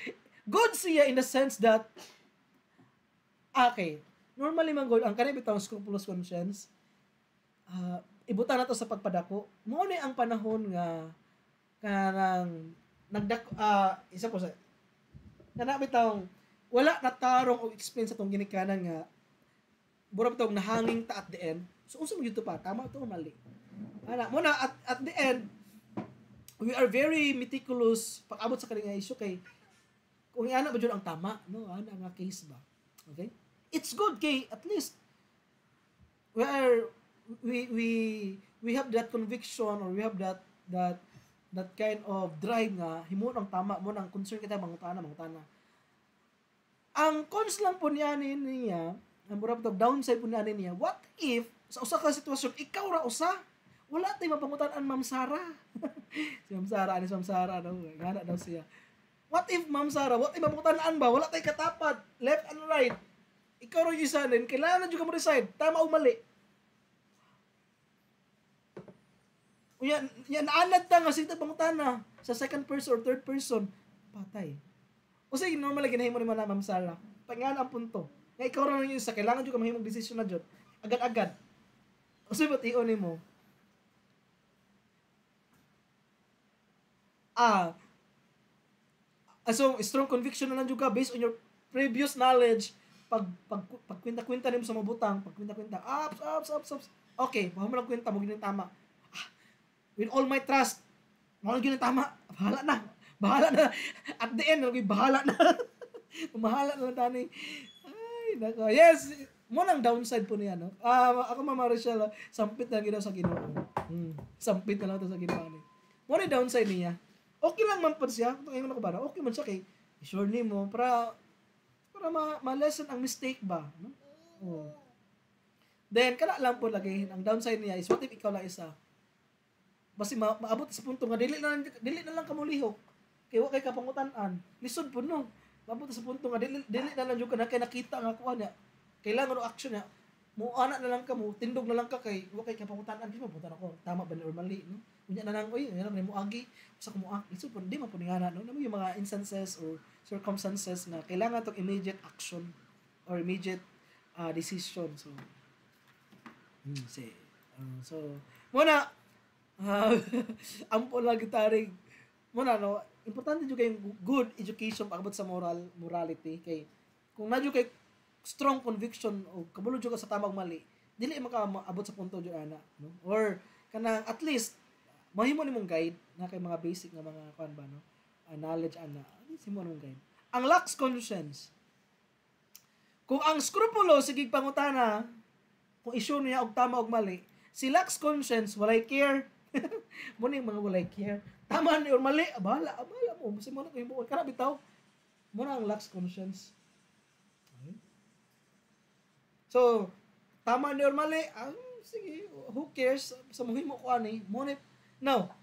Good siya in the sense that, okay, normally man good, ang kanay bitang scrupulous conscience, uh, ah, ibutan na to sa pagpadako. Muna ang panahon nga, kanang, nagdak, uh, isa po sa, kana wala na tarong o expense atong ginikanan nga, burap tong nahanging ta at the end. So, unsa mo yun pa? Tama to o mali? Ana, muna, at, at the end, we are very meticulous pag abot sa kani issue kay kung ano ba jud ang tama no ana ah, nga case ba okay it's good kay at least we are we we we have that conviction or we have that that that kind of drive nga himo ang tama mo nang concern kita mangutana mangutana ang cons lang po niya niya ang murag downside po niya niya what if sa usa ka sitwasyon ikaw ra usa wala tayo mapangutan ang Ma'am Sara. (laughs) si Ma'am Sara, ano si Ma'am Sara, no? Eh. Gana daw siya. What if Ma'am Sara, what if mapangutan ba? Wala tayo katapat, left and right. Ikaw rin yung salin, kailangan nyo ka mo-decide, tama o mali. Yan, yan, naanad ta nga, sinta pangutan na, sa second person or third person, patay. O sige, normal, lagi, mo rin mo na, Ma'am Sara. Pangalan ang punto. Nga ikaw rin yung sa kailangan nyo ka mahimong decision na dyan. Agad-agad. O sige, ba't iunin mo, Ah. ah so strong conviction na lang juga based on your previous knowledge pag pag pagkwenta-kwenta nimo sa mabutang pagkwenta-kwenta ups ups ups ups okay mao man kwenta mo gyud tama ah, with all my trust mao gyud tama bahala na bahala na at the end lagi bahala na (laughs) bahala na lang tani ay nako yes mo nang downside po niya no ah, ako mama Rochelle ah, sampit na gyud sa Ginoo hmm. sampit na lang to sa Ginoo mo ni downside niya okay lang man po siya, kung ngayon ako bara, okay man siya kay, surely mo, para, para ma, ma-lesson ang mistake ba, no? Oh. Then, kala lang po lagi, ang downside niya is, what if ikaw lang isa? Basi ma maabot sa punto nga, dili na lang, dili na lang kamulihok. Kay wa kay an. Lisod po no. Maabot sa punto nga, dili, dili na lang yung na kay nakita nga kuha niya. Kailangan ro action niya. Muana na lang ka mo, tindog na lang ka kay wa kay kapangutanan. Di ba, ako, tama ba na or mali, no? unya na lang oy ano man mo agi sa mo agi so pwede man pud nga no yung mga instances or circumstances na kailangan tong immediate action or immediate uh, decision so hmm, say uh, so muna uh, ah, ampo lang (laughs) gitarig muna no importante jud kay good education paabot sa moral morality kay kung na kay strong conviction o kabulo jud ka sa tamang mali dili makaabot sa punto jud ana no or kanang at least mahimo nimong guide na kay mga basic nga mga kuan ba no uh, knowledge ana ah, simo nimong guide ang lax conscience kung ang skrupulo sige pangutana kung isyu niya og tama og mali si lax conscience walay care (laughs) mo ni mga walay care tama ni or mali abala ah, abala mo simo na kay buwan kana taw mo na ang lax conscience So, tama ni or mali, ah, sige, who cares? Samuhin mo ko ani, mo ni Now,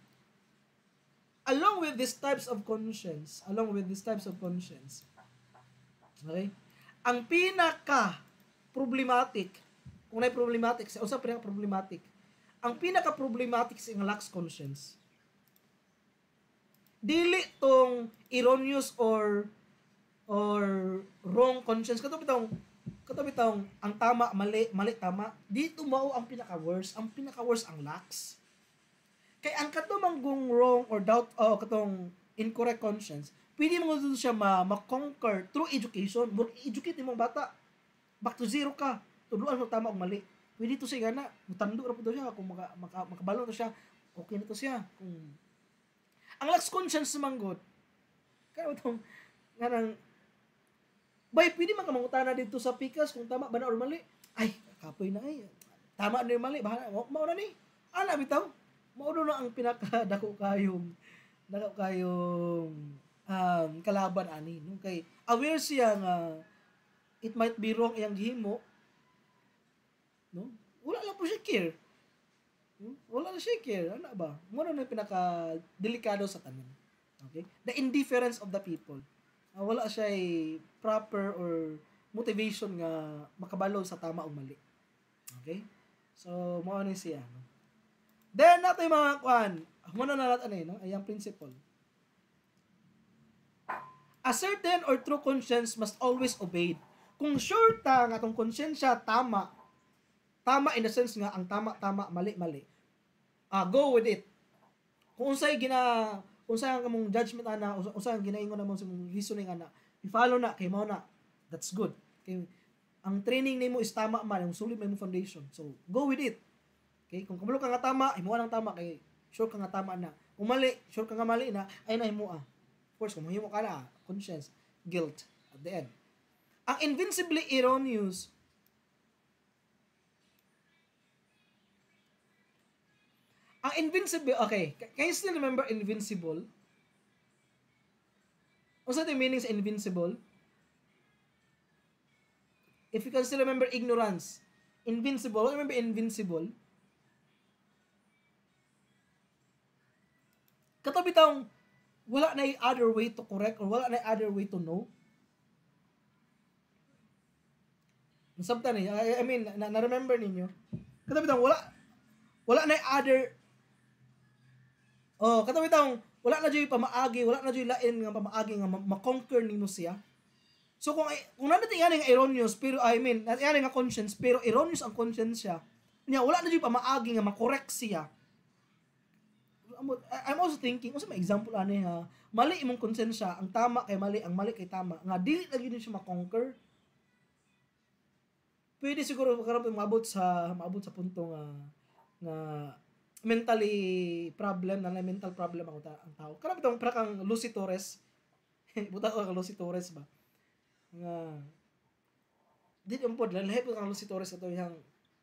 along with these types of conscience, along with these types of conscience, okay, ang pinaka problematic, kung na problematic, sa usap pinaka problematic, ang pinaka problematic sa lax conscience. Dili tong erroneous or or wrong conscience kato bitong kato bitong ang tama mali mali tama dito mao ang pinaka worst ang pinaka worst ang lax Kay ang katumanggong wrong or doubt o oh, katong incorrect conscience, pwede mo dito siya ma- ma-conquer through education. Mo educate imong bata. Back to zero ka. Tudluan mo tama og mali. Pwede to siya na Mutando ra pud siya kung maka, maka, makabalo to siya. Okay na to siya. Kung ang lax conscience manggod. Kaya itong nga nang Bay, pwede man ka mangutana dito sa pikas kung tama ba na or mali. Ay, kapoy na ay. Tama na yung mali. Bahala. Mauna ni. Ana, bitaw mao na ang pinakadako kayong dako kayong um, kalaban ani no kay aware siya nga it might be wrong iyang gihimo no wala lang po siya care no? wala na siya care ano ba mo na pinaka delikado sa tanan okay the indifference of the people uh, wala siya proper or motivation nga makabalo sa tama o mali okay so mao ni siya no? Then nato mga kwan, muna na natin ano eh, no? Ayang principle. A certain or true conscience must always obeyed. Kung sure ta nga tong konsensya tama, tama in the sense nga ang tama tama mali mali. Uh, go with it. Kung unsay gina kung unsay ang kamong judgment ana, unsay ang ginaingon namo sa mong reasoning ana, i-follow na kay mao na. That's good. Kay ang training nimo is tama man, yung solid may mo foundation. So go with it. Okay? Kung kabalo ka nga tama, himuha ng tama kay sure ka nga tama na. Kung mali, sure ka nga mali na, ay na himuha. Of course, kung himo ka na, conscience, guilt at the end. Ang invincibly erroneous Ang invincible, okay. Can you still remember invincible? What's the meaning sa invincible? If you can still remember ignorance, invincible, remember invincible? Katabi taong wala na other way to correct or wala na other way to know. Sometimes, eh. ni, I mean, na-remember na ninyo, katabi taong wala, wala na other, oh, katabi taong, wala na dyan pamaagi, wala na dyan lain nga pamaagi nga ma-conquer nimo siya. So kung, kung nanating yan ang erroneous, pero I mean, yan nga conscience, pero erroneous ang conscience siya, niya, wala na dyan pamaagi nga ma-correct siya I'm also thinking, unsa may example ani ha, mali imong konsensya, ang tama kay mali, ang mali kay tama, nga dili lagi ni siya ma makonquer. Pwede siguro makaramot maabot sa maabot sa punto nga nga mentally problem na mental problem ang, ta- ang tao. Karami tong pra kang Lucy Torres. (laughs) Buta ko kang Lucy Torres ba. Nga did yung pod lahi po kang Lucy Torres ato yang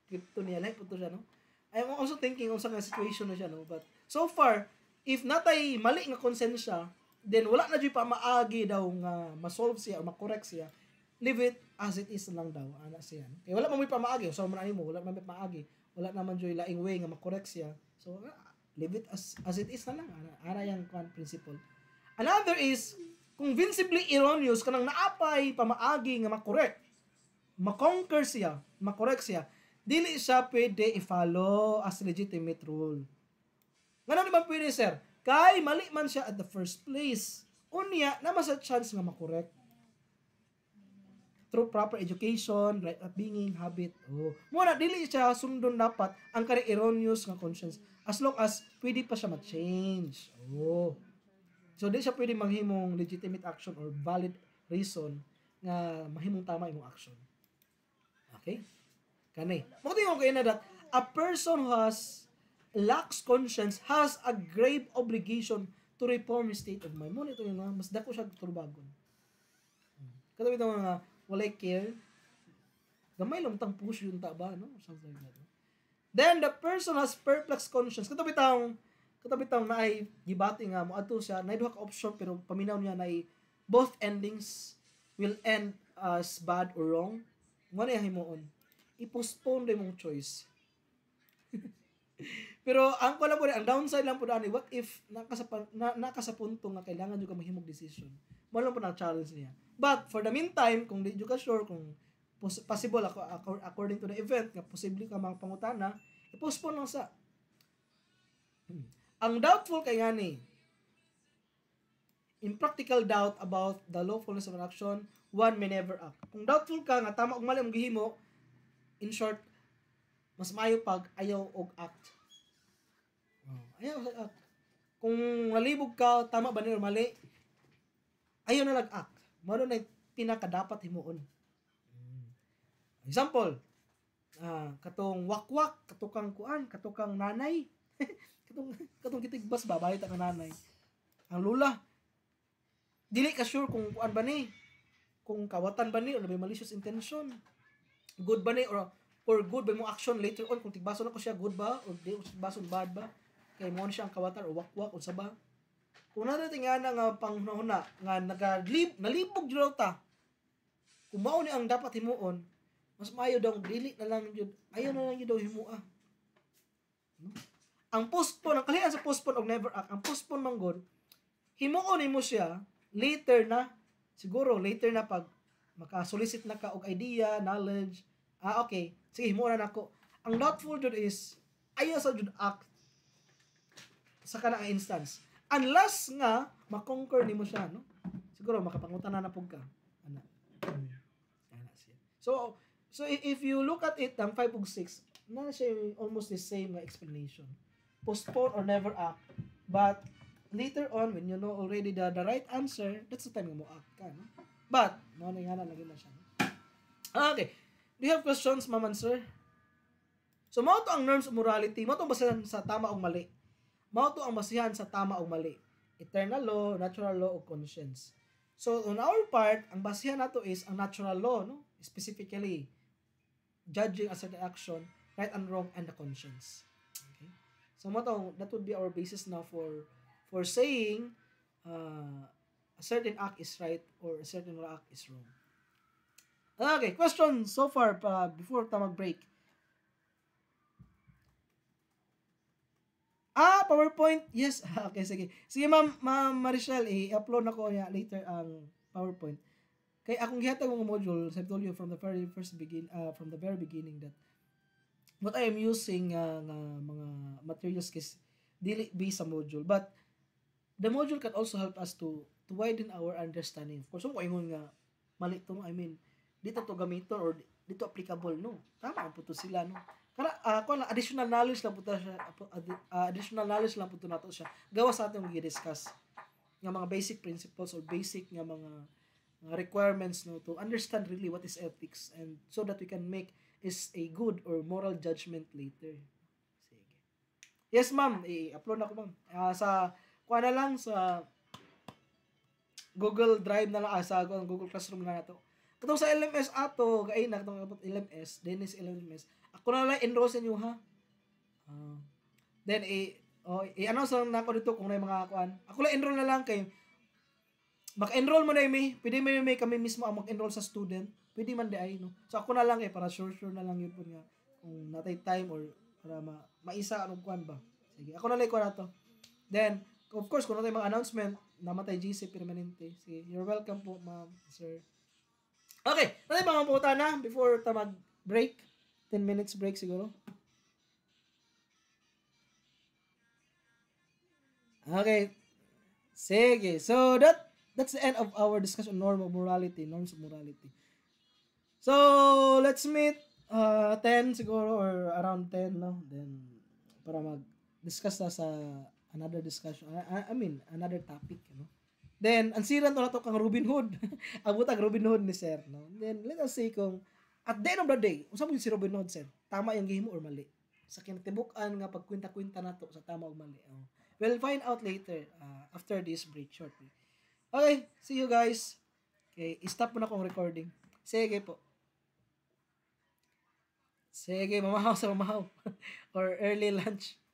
crypto niya lahi po to siya no. I'm also thinking unsa nga situation na siya no but So far, if natay mali nga konsensya, then wala na jud pa maagi daw nga ma-solve siya o ma-correct siya. Leave it as it is lang daw ana siya. Kay wala man may pamaagi, so man mo, wala man may maagi. Wala naman jud laing way nga ma-correct siya. So ah, leave it as as it is na lang ana, ana yang kan principle. Another is convincingly erroneous kanang naapay pamaagi nga ma-correct. Ma-conquer siya, ma-correct siya. Dili siya pwede i-follow as legitimate rule Ngano naman pwede, sir? Kay mali man siya at the first place. Unya, na sa chance nga makorek. Through proper education, right of habit. Oh. Muna, dili siya sundon dapat ang kare erroneous nga conscience. As long as pwede pa siya ma-change. Oh. So, di siya pwede maghimong legitimate action or valid reason nga mahimong tama imong action. Okay? Kani. Mo tingon kay na that a person who has lacks conscience has a grave obligation to reform his state of mind. Muna ito yun, ah, mas dako siya turbagon. Katabi naman nga, walay care. Gamay lang tang puso yung taba, no? Something like that. No? Then, the person has perplexed conscience. Katabi taong, katabi taong na ay gibati nga mo, ato siya, na ka option, pero paminaw niya na ay both endings will end as bad or wrong. Muna yung himoon. I-postpone na choice. (laughs) Pero ang wala po ang downside lang po ani, what if nakasapang na, nga kailangan jud ka mahimog decision. Mo lang po na challenge niya. But for the meantime, kung di jud ka sure kung possible ako according to the event nga posible ka mapangutana, i-postpone lang sa. Hmm. Ang doubtful kay ngani impractical doubt about the lawfulness of an action, one may never act. Kung doubtful ka nga tama og mali ang gihimo, in short, mas maayo pag ayaw og act Ayan, uh, kung nalibog ka, tama ba nila mali? Ayaw na lag act Mano na pinakadapat himuon. Example, uh, katong wakwak, katukang kuan, katukang nanay, (laughs) katong katong kitigbas babayot ang nanay. Ang lula, dili ka sure kung kuan ba ni kung kawatan ba ni or may malicious intention good ba ni or or good ba mo action later on kung tigbason ako siya good ba or di tigbason bad ba kay mo siyang kawatar o wakwak o sabang una natin nga na nga panghuna nga nagalib nalibog jud ta kung mao ni ang dapat himuon mas maayo daw dili na lang jud ayo na lang jud daw himua no? ang postpone ang kalihan sa postpone og never act ang postpone manggod himuon nimo siya later na siguro later na pag makasolicit na ka og idea knowledge ah okay sige himuon na nako ang doubtful jud is ayaw sa jud act sa kana instance unless nga makonquer nimo siya no siguro makapangutan na pug ka Ano? siya so so if you look at it ang 5 ug 6 na siya almost the same na explanation postpone or never act but later on when you know already the, the right answer that's the time mo act ka no but mo na hana lagi na siya no? Ah, okay do you have questions ma'am and sir so mao to ang norms of morality mao to basahan sa tama ug mali mao to ang basihan sa tama o mali eternal law natural law o conscience so on our part ang basihan nato is ang natural law no specifically judging a certain action right and wrong and the conscience okay so mo that would be our basis now for for saying uh, a certain act is right or a certain act is wrong okay question so far pa before ta mag break Ah, PowerPoint. Yes. (laughs) okay, sige. Sige, ma'am, ma'am Marichelle, i-upload na ko niya later ang PowerPoint. Kay akong gihatag mong module, I told you from the very first begin uh, from the very beginning that what I am using uh, nga mga materials is dili based sa module. But the module can also help us to to widen our understanding. Of course, kung nga mali to, I mean, dito to gamiton or dito applicable no. Tama po to sila no. Para uh, ah, kana additional knowledge lang po ta siya uh, additional knowledge lang po nato siya. Gawa sa atong gi-discuss nga mga basic principles or basic nga mga uh, requirements no to understand really what is ethics and so that we can make is a good or moral judgment later. Sige. Yes, ma'am. I-upload na ko, ma'am. Uh, sa kuha ano na lang sa Google Drive na lang ah, sa Google Classroom na nato. Katong sa LMS ato, gaay na katong LMS, Dennis LMS. Kuna lang enroll sa inyo ha. Uh, then i oh, i-announce lang na dito kung may mga kuan. Ako lang enroll na lang kay Mag-enroll mo na mi. Pwede may, may kami mismo ang mag-enroll sa student. Pwede man di ay no. So ako na lang eh para sure sure na lang yun po nga kung natay time or para ma maisa anong kuan ba. Sige, ako na lang ko na to. Then of course kung natay mga announcement namatay GC permanente. Sige, you're welcome po ma'am, sir. Okay, natay mga puta na before ta mag break. 10 minutes break siguro. Okay. Sige. So, that that's the end of our discussion on norm of morality, norms of morality. So, let's meet uh, 10 siguro or around 10, no? Then, para mag-discuss na sa another discussion. I, I mean, another topic, you know? Then, ansiran siran to na to kang Robin Hood. (laughs) Abot ang Robin Hood ni Sir, no? Then, let us see kung at the end of the day, unsa mo si Robin Hood sir? Tama yung gihimo or mali? Sa kinatibukan nga pagkwinta-kwinta nato sa tama o mali. Oh. We'll find out later uh, after this break shortly. Okay, see you guys. Okay, stop mo na akong recording. Sige po. Sige, mamahaw sa mamahaw. (laughs) or early lunch.